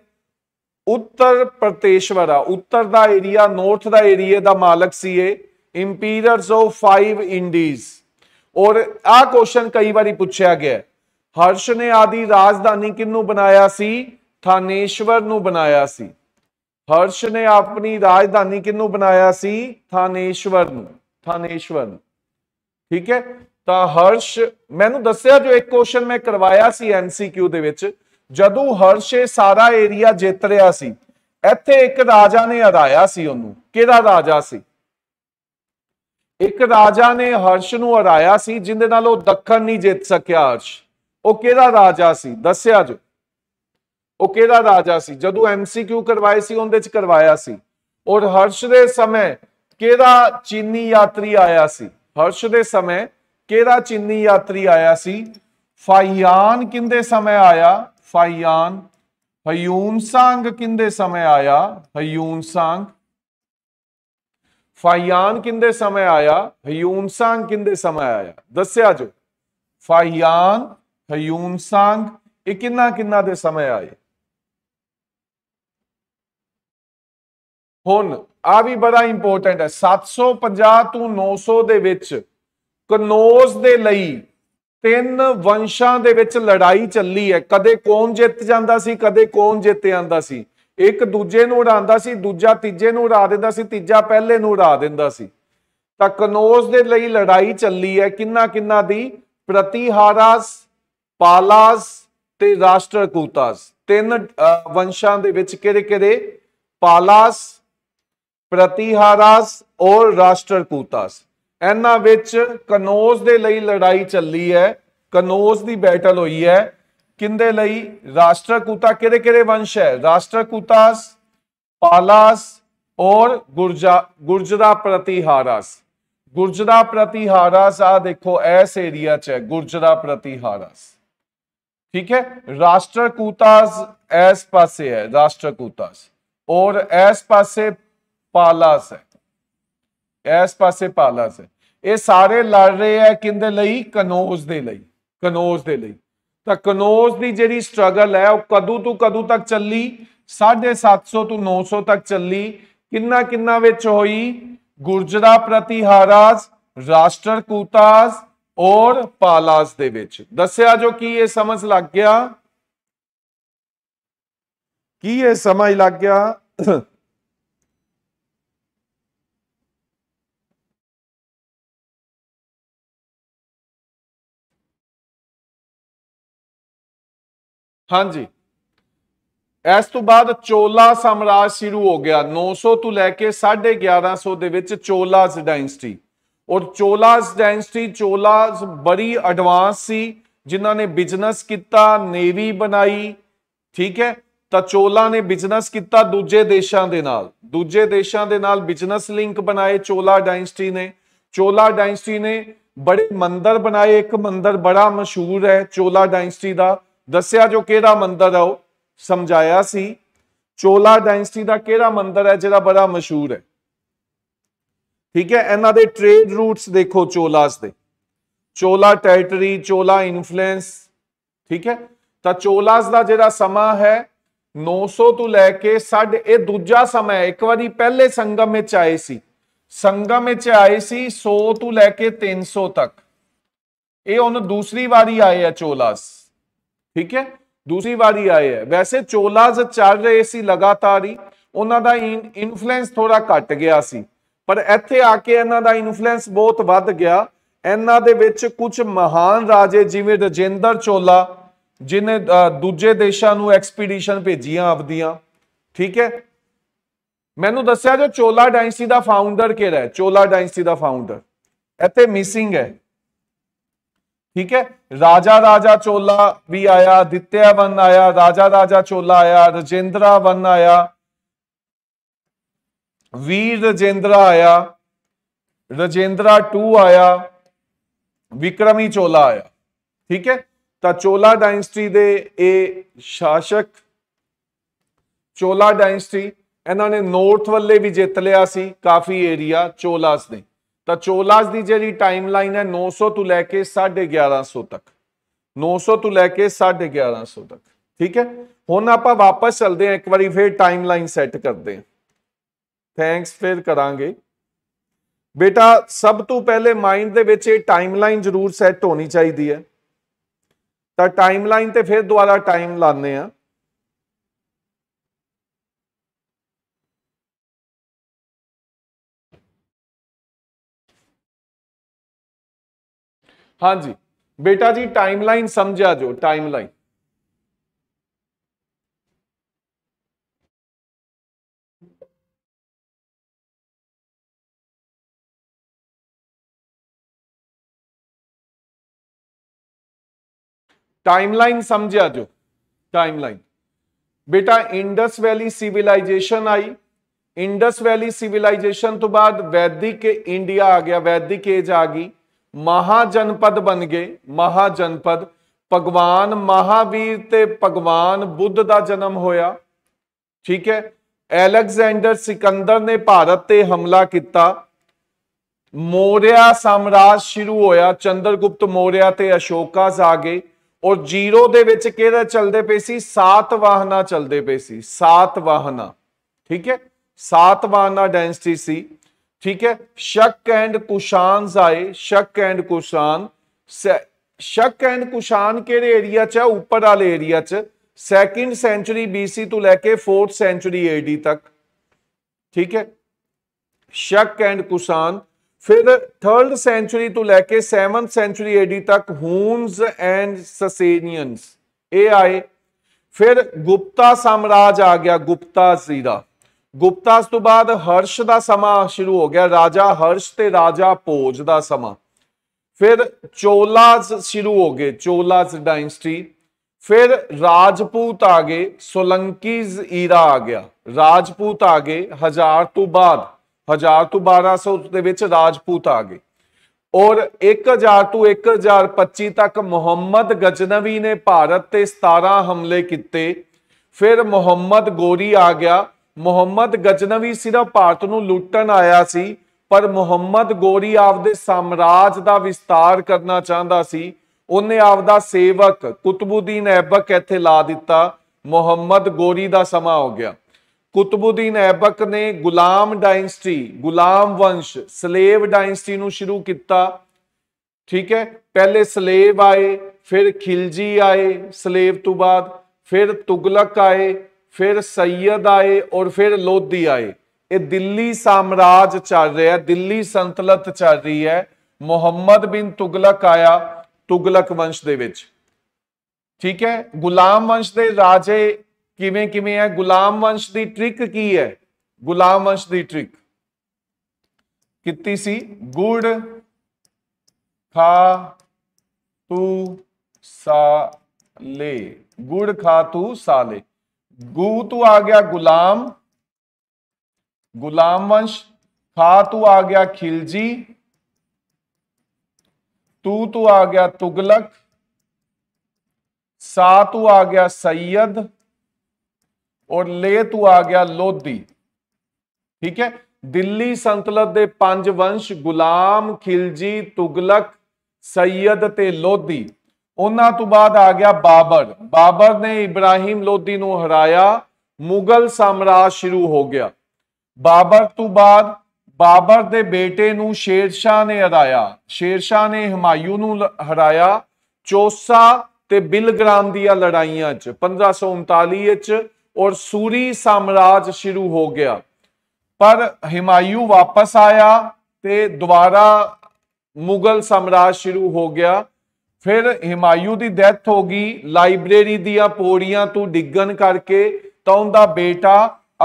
S2: ਉੱਤਰ ਪ੍ਰਤੇਸ਼ਵਰਾ ਉੱਤਰ ਦਾ ਏਰੀਆ ਨਾਰਥ ਦਾ ਏਰੀਆ ਦਾ ਮਾਲਕ ਸੀ ਇਹ ਇੰਪੀਰੀਅਰਸ ਆਫ 5 ਇੰਡੀਜ਼ ਔਰ ਆ ਕੁਐਸਚਨ ਕਈ ਵਾਰੀ ਪੁੱਛਿਆ ਗਿਆ ਹਰਸ਼ ਨੇ ਆਦੀ ਰਾਜਧਾਨੀ ਕਿੰਨੂੰ ਬਣਾਇਆ ਸੀ ਥਾਨੇਸ਼ਵਰ ਨੂੰ ਬਣਾਇਆ ਸੀ ਹਰਸ਼ ਨੇ ਆਪਣੀ ਰਾਜਧਾਨੀ ਕਿੰਨੂੰ ਬਣਾਇਆ ਸੀ ਥਾਨੇਸ਼ਵਰ ਨੂੰ ਥਾਨੇਸ਼ਵਰ ਠੀਕ ਹੈ ਤਾਂ ਹਰਸ਼ ਮੈਨੂੰ ਦੱਸਿਆ ਜੋ ਇੱਕ ਕੁਐਸਚਨ ਮੈਂ ਕਰਵਾਇਆ ਸੀ ਐਮਸੀਕਿਊ ਦੇ ਵਿੱਚ ਜਦੋਂ ਹਰਸ਼ ਸਾਰਾ ਏਰੀਆ ਜਿੱਤ ਰਿਹਾ ਸੀ ਇੱਥੇ ਇੱਕ ਰਾਜਾ ਨੇ ਹਰਾਇਆ ਸੀ ਉਹਨੂੰ ਕਿਹੜਾ ਰਾਜਾ ਸੀ ਇੱਕ ਰਾਜਾ ਨੇ ਹਰਸ਼ ਨੂੰ ਹਰਾਇਆ ਸੀ ਜਿੰਦੇ ਨਾਲ ਉਹ ਦੱਖਣ ਨਹੀਂ ਜਿੱਤ ਸਕਿਆ ਹਰਸ਼ ਉਹ ਕਿਹੜਾ ਰਾਜਾ ਸੀ ਦੱਸਿਆ ਜੋ ਉਹ ਕਿਹੜਾ ਰਾਜਾ ਸੀ ਜਦੋਂ ਐਮਸੀਕਿਊ ਕਰਵਾਏ ਸੀ ਉਹਦੇ ਚ ਕਰਵਾਇਆ ਸੀ ਔਰ ਹਰਸ਼ ਦੇ ਸਮੇਂ ਕਿਹੜਾ ਚੀਨੀ ਯਾਤਰੀ ਆਇਆ ਸੀ ਹਰਸ਼ ਦੇ ਸਮੇਂ ਕਿਹੜਾ ਚੀਨੀ ਯਾਤਰੀ ਆਇਆ ਸੀ ਫਾਇਆਨ ਕਿੰਦੇ ਸਮੇਂ ਆਇਆ ਫਾਇਆਨ ਹਯੂਨ ਸੰਗ ਕਿੰਦੇ ਸਮੇਂ ਆਇਆ ਹਯੂਨ ਸੰਗ ਫਾਇਆਨ ਕਿੰਦੇ ਸਮੇਂ ਆਇਆ ਹਯੂਨ ਸੰਗ ਕਿੰਦੇ ਸਮੇਂ ਆਇਆ ਦੱਸਿਆ ਜੋ ਫਾਇਆਨ ਹਯੂਨ ਸੰਗ ਇਹ ਕਿੰਨਾ ਕਿੰਨਾ ਦੇ ਸਮੇਂ ਆਏ ਹੁਣ ਆ ਵੀ ਬੜਾ ਇੰਪੋਰਟੈਂਟ ਹੈ 750 ਤੋਂ 900 ਦੇ ਵਿੱਚ ਕਨੋਜ ਦੇ ਲਈ ਤਿੰਨ ਵੰਸ਼ਾਂ ਦੇ ਵਿੱਚ ਲੜਾਈ ਚੱਲੀ ਹੈ ਕਦੇ ਕੌਮ ਜਿੱਤ ਜਾਂਦਾ ਸੀ ਕਦੇ ਕੌਮ ਜਿੱਤ ਜਾਂਦਾ ਸੀ ਇੱਕ ਦੂਜੇ ਨੂੰ ਉਡਾਉਂਦਾ ਸੀ ਦੂਜਾ ਤੀਜੇ ਨੂੰ ਉਡਾ ਦਿੰਦਾ ਸੀ ਤੀਜਾ ਪਹਿਲੇ ਨੂੰ ਉਡਾ ਦਿੰਦਾ ਸੀ ਤਾਂ ਕਨੋਜ ਦੇ ਲਈ ਲੜਾਈ ਚੱਲੀ ਹੈ ਕਿੰਨਾ ਕਿੰਨਾ ਦੀ ਪ੍ਰਤੀਹਾਰਾਸ ਪਾਲਾਸ ਤੇ ਰਾਸ਼ਟਰਕੂਤਾਸ ਤਿੰਨ ਵੰਸ਼ਾਂ ਦੇ ਵਿੱਚ ਕਿਹੜੇ ਕਿਹੜੇ ਪਾਲਾਸ ਪ੍ਰਤੀਹਾਰਾਸ ਔਰ ਰਾਸ਼ਟਰਕੂਤਾਸ ਇਹਨਾਂ ਵਿੱਚ ਕਨੋਜ਼ ਦੇ ਲਈ ਲੜਾਈ ਚੱਲੀ ਹੈ ਕਨੋਜ਼ ਦੀ ਬੈਟਲ ਹੋਈ ਹੈ ਕਿੰਦੇ ਲਈ ਰਾਸ਼ਟਰਕੂਤਾ ਕਿਹਦੇ ਕਿਹੜੇ ਵੰਸ਼ ਹੈ ਰਾਸ਼ਟਰਕੂਤਾਸ ਪਾਲਾਸ ਔਰ ਗੁਰਜਾ ਗੁਰਜਰਾ ਪ੍ਰਤੀਹਾਰਾਸ ਗੁਰਜਰਾ ਪ੍ਰਤੀਹਾਰਾਸ ਆ ਦੇਖੋ ਐਸ ਏਰੀਆ ਚ ਹੈ ਗੁਰਜਰਾ ਪ੍ਰਤੀਹਾਰਾਸ ਠੀਕ ਹੈ ਰਾਸ਼ਟਰਕੂਤਾਸ ਐਸ ਪਾਸੇ ਹੈ ਰਾਸ਼ਟਰਕੂਤਾਸ ਔਰ ਐਸ ਪਾਸੇ ਪਾਲਾਸ ਹੈ ਇਸ ਪਾਸੇ ਪਾਲਸ ਹੈ ਇਹ ਸਾਰੇ ਲੜ ਰਹੇ ਆ ਕਿੰਦੇ ਲਈ ਕਨੋਜ਼ ਦੇ ਲਈ ਕਨੋਜ਼ ਦੇ ਲਈ ਤਾਂ ਕਨੋਜ਼ ਦੀ ਜਿਹੜੀ ਸਟਰਗਲ ਹੈ ਉਹ ਕਦੋਂ ਤੋਂ ਕਦੋਂ ਤੱਕ ਚੱਲੀ 750 ਤੋਂ 900 ਤੱਕ ਚੱਲੀ ਕਿੰਨਾ ਕਿੰਨਾ ਵਿੱਚ ਹੋਈ ਗੁਰਜਰਾ ਪ੍ਰਤੀਹਾਰਾਸ ਰਾਸ਼ਟਰ ਕੂਤਾਸ ਔਰ ਪਾਲਾਸ ਦੇ ਵਿੱਚ ਦੱਸਿਆ ਜੋ ਕੀ ਇਹ ਸਮਝ ਲੱਗ ਗਿਆ
S1: ਕੀ ਇਹ ਸਮਝ ਲੱਗ ਗਿਆ ਹਾਂਜੀ
S2: ਇਸ ਤੋਂ ਬਾਅਦ ਚੋਲਾ ਸਾਮਰਾਜ ਸ਼ੁਰੂ ਹੋ ਗਿਆ 900 ਤੋਂ ਲੈ ਕੇ 1150 ਦੇ ਵਿੱਚ ਚੋਲਾਸ ਡਾਇਨਸਟੀ ਔਰ ਚੋਲਾਸ ਡਾਇਨਸਟੀ ਚੋਲਾਸ ਬੜੀ ਐਡਵਾਂਸ ਸੀ ਜਿਨ੍ਹਾਂ ਨੇ ਬਿਜ਼ਨਸ ਕੀਤਾ ਨੇਵੀ ਬਣਾਈ ਠੀਕ ਹੈ ਤਾਂ ਚੋਲਾ ਨੇ ਬਿਜ਼ਨਸ ਕੀਤਾ ਦੂਜੇ ਦੇਸ਼ਾਂ ਦੇ ਨਾਲ ਦੂਜੇ ਦੇਸ਼ਾਂ ਦੇ ਨਾਲ ਬਿਜ਼ਨਸ ਲਿੰਕ ਬਣਾਏ ਚੋਲਾ ਡਾਇਨਸਟੀ ਨੇ ਚੋਲਾ ਡਾਇਨਸਟੀ ਨੇ ਬੜੇ ਮੰਦਰ ਬਣਾਏ ਇੱਕ ਮੰਦਰ ਬੜਾ ਮਸ਼ਹੂਰ ਹੈ ਚੋਲਾ ਡਾਇਨਸਟੀ ਦਾ ਦੱਸਿਆ ਜੋ ਕਿਹੜਾ ਮੰਦਿਰ ਹੈ ਉਹ ਸਮਝਾਇਆ ਸੀ ਚੋਲਾ ਡਾਇਨਸਟੀ ਦਾ ਕਿਹੜਾ ਮੰਦਿਰ ਹੈ ਜਿਹੜਾ ਬੜਾ ਮਸ਼ਹੂਰ ਹੈ ਠੀਕ ਹੈ ਇਹਨਾਂ ਦੇ ਟ੍ਰੇਡ ਰੂਟਸ ਦੇਖੋ ਚੋਲਾਸ ਦੇ ਚੋਲਾ ਟੈਰੀਟਰੀ ਚੋਲਾ ਇਨਫਲੂਐਂਸ ਠੀਕ ਹੈ ਤਾਂ ਚੋਲਾਸ ਦਾ ਜਿਹੜਾ ਸਮਾਂ ਹੈ 900 ਤੋਂ ਲੈ ਕੇ ਸਾਡੇ ਇਹ ਦੂਜਾ ਸਮਾਂ ਇੱਕ ਵਾਰੀ ਪਹਿਲੇ ਸੰਗਮ ਵਿੱਚ ਆਏ ਸੀ ਸੰਗਮ ਵਿੱਚ ਆਏ ਸੀ 100 ਤੋਂ ਲੈ ਕੇ 300 ਤੱਕ ਇਹ ਉਹਨੂੰ ਦੂਸਰੀ ਵਾਰੀ ਆਏ ਆ ਚੋਲਾਸ ਠੀਕ ਹੈ ਦੂਸਰੀ ਵਾਰੀ ਆਏ ਹੈ ਵੈਸੇ ਚੋਲਾਜ਼ ਚੱਲ ਰਹੇ ਸੀ ਲਗਾਤਾਰ ਹੀ ਉਹਨਾਂ ਦਾ ਇਨਫਲੂਐਂਸ ਥੋੜਾ ਘਟ ਗਿਆ ਸੀ ਪਰ ਇੱਥੇ ਆ ਕੇ ਇਹਨਾਂ ਦਾ ਇਨਫਲੂਐਂਸ ਬਹੁਤ ਵੱਧ ਗਿਆ ਇਹਨਾਂ ਦੇ ਵਿੱਚ ਕੁਝ ਮਹਾਨ ਰਾਜੇ ਜਿਵੇਂ ਰਜਿੰਦਰ ਚੋਲਾ ਜਿਨੇ ਦੂਜੇ ਦੇਸ਼ਾਂ ਨੂੰ ਐਕਸਪੀਡੀਸ਼ਨ ਭੇਜੀਆਂ ਆਪਦੀਆਂ ਠੀਕ ਹੈ ਮੈਨੂੰ ਦੱਸਿਆ ਜੋ ਚੋਲਾ ਡਾਇਨਸਟੀ ਦਾ ਫਾਊਂਡਰ ਕਿਹੜਾ ਹੈ ਚੋਲਾ ਡਾਇਨਸਟੀ ਦਾ ਫਾਊਂਡਰ ਇੱਥੇ ਮਿਸਿੰਗ ਹੈ ठीक है राजा राजा चोला भी आया दित्या वन आया राजा राजा चोला आया राजेंद्रा वन आया वीर रजेंद्रा आया रजेंद्रा टू आया विक्रमी चोला आया ठीक है तो चोला ਡਾਇਨਸਟੀ ਦੇ ਇਹ ਸ਼ਾਸਕ ਚੋਲਾ ਡਾਇਨਸਟੀ ਇਹਨਾਂ ਨੇ ਨੌਰਥ ਵੱਲੇ ਵੀ ਜਿੱਤ ਲਿਆ ਸੀ ਕਾਫੀ ਏਰੀਆ ਤਾਂ ਚੋਲਾਸ ਦੀ ਜਿਹੜੀ ਟਾਈਮਲਾਈਨ ਹੈ 900 ਤੋਂ ਲੈ ਕੇ 1150 ਤੱਕ 900 ਤੋਂ ਲੈ ਕੇ 1150 ਤੱਕ ਠੀਕ ਹੈ ਹੁਣ ਆਪਾਂ ਵਾਪਸ ਚਲਦੇ ਹਾਂ ਇੱਕ ਵਾਰੀ ਫੇਰ ਟਾਈਮਲਾਈਨ ਸੈੱਟ ਕਰਦੇ ਹਾਂ ਥੈਂਕਸ ਫੇਰ ਕਰਾਂਗੇ ਬੇਟਾ ਸਭ ਤੋਂ ਪਹਿਲੇ ਮਾਈਂਡ ਦੇ ਵਿੱਚ ਇਹ ਟਾਈਮਲਾਈਨ ਜ਼ਰੂਰ ਸੈੱਟ ਹੋਣੀ ਚਾਹੀਦੀ ਹੈ ਤਾਂ ਟਾਈਮਲਾਈਨ ਤੇ ਫਿਰ ਦੁਬਾਰਾ ਟਾਈਮ ਲਾਣੇ ਆ
S1: हाँ जी बेटा जी टाइमलाइन समझा जो टाइमलाइन टाइमलाइन समझा जो टाइमलाइन बेटा
S2: इंडस वैली सिविलाइजेशन आई इंडस वैली सिविलाइजेशन तो बाद वैदिक इंडिया आ गया वैदिक एज आ गई ਮਹਾਜਨਪਦ ਬਣ ਗਏ ਮਹਾਜਨਪਦ ਭਗਵਾਨ ਮਹਾਵੀਰ ਤੇ ਭਗਵਾਨ ਬੁੱਧ ਦਾ ਜਨਮ ਹੋਇਆ ਠੀਕ ਹੈ ਅਲੈਗਜ਼ੈਂਡਰ ਸਿਕੰਦਰ ਨੇ ਭਾਰਤ ਤੇ ਹਮਲਾ ਕੀਤਾ ਮੋਰੀਆ ਸਾਮਰਾਜ ਸ਼ੁਰੂ ਹੋਇਆ ਚੰਦਰਗੁਪਤ ਮੋਰੀਆ ਤੇ ਅਸ਼ੋਕਾ ਆ ਗਏ ਔਰ ਜੀਰੋ ਦੇ ਵਿੱਚ ਕਿਹੜਾ ਚੱਲਦੇ ਪਏ ਸੀ ਸਾਤ ਵਾਹਨਾ ਚੱਲਦੇ ਪਏ ਸੀ ਸਾਤ ਵਾਹਨਾ ਠੀਕ ਹੈ ਸਾਤ ਵਾਹਨਾ ਡੈਂਸਿਟੀ ਸੀ ठीक है शक एंड कुशान आए शक एंड कुशान शक एंड कुशान के एरिया च ऊपर वाले एरिया च सैकेंड सेंचुरी बीसी तो लैके फोर्थ सेंचुरी एडी तक ठीक है शक एंड कुशान फिर थर्ड सेंचुरी तो लैके सैवंथ सेंचुरी एडी तक हूनस एंड ससेनियंस ये आए फिर गुप्ता साम्राज आ गया गुप्ता जीरा ਗੁਪਤਾਸ ਤੋਂ ਬਾਅਦ ਹਰਸ਼ ਦਾ ਸਮਾਂ ਸ਼ੁਰੂ ਹੋ ਗਿਆ ਰਾਜਾ ਹਰਸ਼ ਤੇ ਰਾਜਾ ਭੋਜ ਦਾ ਸਮਾਂ ਫਿਰ ਚੋਲਾਸ ਸ਼ੁਰੂ ਹੋ ਗਏ ਚੋਲਾਸ ਡਾਇਨਸਟੀ ਫਿਰ ਰਾਜਪੂਤ ਆ ਗਏ ਸੋਲੰਕੀਜ਼ ਈਰਾ ਆ ਗਿਆ ਰਾਜਪੂਤ ਆ ਗਏ ਹਜ਼ਾਰ ਤੋਂ ਬਾਅਦ ਹਜ਼ਾਰ ਤੋਂ 1200 ਦੇ ਵਿੱਚ ਰਾਜਪੂਤ ਆ ਗਏ ਔਰ 1000 ਤੋਂ 1025 ਤੱਕ ਮੁਹੰਮਦ ਗਜਨਵੀ ਨੇ ਭਾਰਤ ਤੇ 17 ਹਮਲੇ ਕੀਤੇ ਫਿਰ ਮੁਹੰਮਦ ਗੋਰੀ ਆ ਗਿਆ ਮੁਹੰਮਦ ਗਜਨਵੀ ਸਿਰਫ ਭਾਰਤ ਨੂੰ ਲੁੱਟਣ ਆਇਆ ਸੀ ਪਰ ਮੁਹੰਮਦ ਗੋਰੀ ਆਪਦੇ ਸਾਮਰਾਜ ਦਾ ਵਿਸਤਾਰ ਕਰਨਾ ਚਾਹੁੰਦਾ ਸੀ ਉਹਨੇ ਆਪਦਾ ਸੇਵਕ ਕੁਤਬੁਦੀਨ ਐਬਕ ਇੱਥੇ ਲਾ ਦਿੱਤਾ ਮੁਹੰਮਦ ਗੋਰੀ ਦਾ ਸਮਾਂ ਹੋ ਗਿਆ ਕੁਤਬੁਦੀਨ ਐਬਕ ਨੇ ਗੁਲਾਮ ਡਾਇਨਸਟੀ ਗੁਲਾਮ ਵੰਸ਼ ਸਲੇਵ ਡਾਇਨਸਟੀ ਨੂੰ ਸ਼ੁਰੂ ਕੀਤਾ ਠੀਕ ਹੈ ਪਹਿਲੇ ਸਲੇਵ ਆਏ ਫਿਰ ਖਿਲਜੀ ਆਏ ਸਲੇਵ ਤੋਂ ਬਾਅਦ ਫਿਰ ਤੁਗਲਕ ਆਏ ਫਿਰ ਸੈਦ ਆਏ ਔਰ ਫਿਰ ਲੋਧੀ ਆਏ ਇਹ ਦਿੱਲੀ ਸਾਮਰਾਜ ਚੱਲ ਰਿਹਾ ਦਿੱਲੀ ਸੰਤਲਤ ਚੱਲ ਰਹੀ ਹੈ ਮੁਹੰਮਦ ਬਿਨ ਤੁਗਲਕ ਆਇਆ ਤੁਗਲਕ ਵੰਸ਼ ਦੇ ਵਿੱਚ ਠੀਕ ਹੈ ਗੁਲਾਮ ਵੰਸ਼ ਦੇ ਰਾਜੇ ਕਿਵੇਂ ਕਿਵੇਂ ਹੈ ਗੁਲਾਮ ਵੰਸ਼ ਦੀ ਟ੍ਰਿਕ ਕੀ ਹੈ ਗੁਲਾਮ ਵੰਸ਼ ਦੀ ਟ੍ਰਿਕ ਕਿੱਤੀ ਸੀ ਗੁੜ ਖਾ ਤੂ ਸਾਲੇ ਗੁੜ ਖਾ ਤੂ ਸਾਲੇ गु आ गया गुलाम गुलाम वंश खा तू आ गया खिलजी तू तू आ गया तुगलक सा तू आ गया सैयद और ले तू आ गया लोधी ठीक है दिल्ली संतलत के पांच वंश गुलाम खिलजी तुगलक सैयद ਤੇ ਉਹਨਾਂ ਤੋਂ ਬਾਅਦ ਆ ਗਿਆ ਬਾਬਰ ਬਾਬਰ ਨੇ ਇਬਰਾਹਿਮ ਲੋਧੀ ਨੂੰ ਹਰਾਇਆ ਮੁਗਲ ਸਾਮਰਾਜ ਸ਼ੁਰੂ ਹੋ ਗਿਆ ਬਾਬਰ ਤੋਂ ਬਾਅਦ ਬਾਬਰ ਦੇ ਬੇਟੇ ਨੂੰ ਸ਼ਾਹ ਨੇ ਹਰਾਇਆ ਸ਼ਾਹ ਨੇ ਹਮਾਇੂ ਨੂੰ ਹਰਾਇਆ ਚੋਸਾ ਤੇ ਬਿਲਗਰਾਮ ਦੀਆਂ ਲੜਾਈਆਂ 'ਚ 1539 'ਚ ਔਰ ਸੂਰੀ ਸਾਮਰਾਜ ਸ਼ੁਰੂ ਹੋ ਗਿਆ ਪਰ ਹਮਾਇੂ ਵਾਪਸ ਆਇਆ ਤੇ ਦੁਬਾਰਾ ਮੁਗਲ ਸਾਮਰਾਜ ਸ਼ੁਰੂ ਹੋ ਗਿਆ ਫਿਰ ਹਿਮਾਯੂ ਦੀ ਡੈਥ ਹੋ ਗਈ ਲਾਇਬ੍ਰੇਰੀ ਦੀਆਂ ਪੋੜੀਆਂ ਤੋਂ ਡਿੱਗਣ ਕਰਕੇ ਤਾਂ ਉਹਦਾ ਬੇਟਾ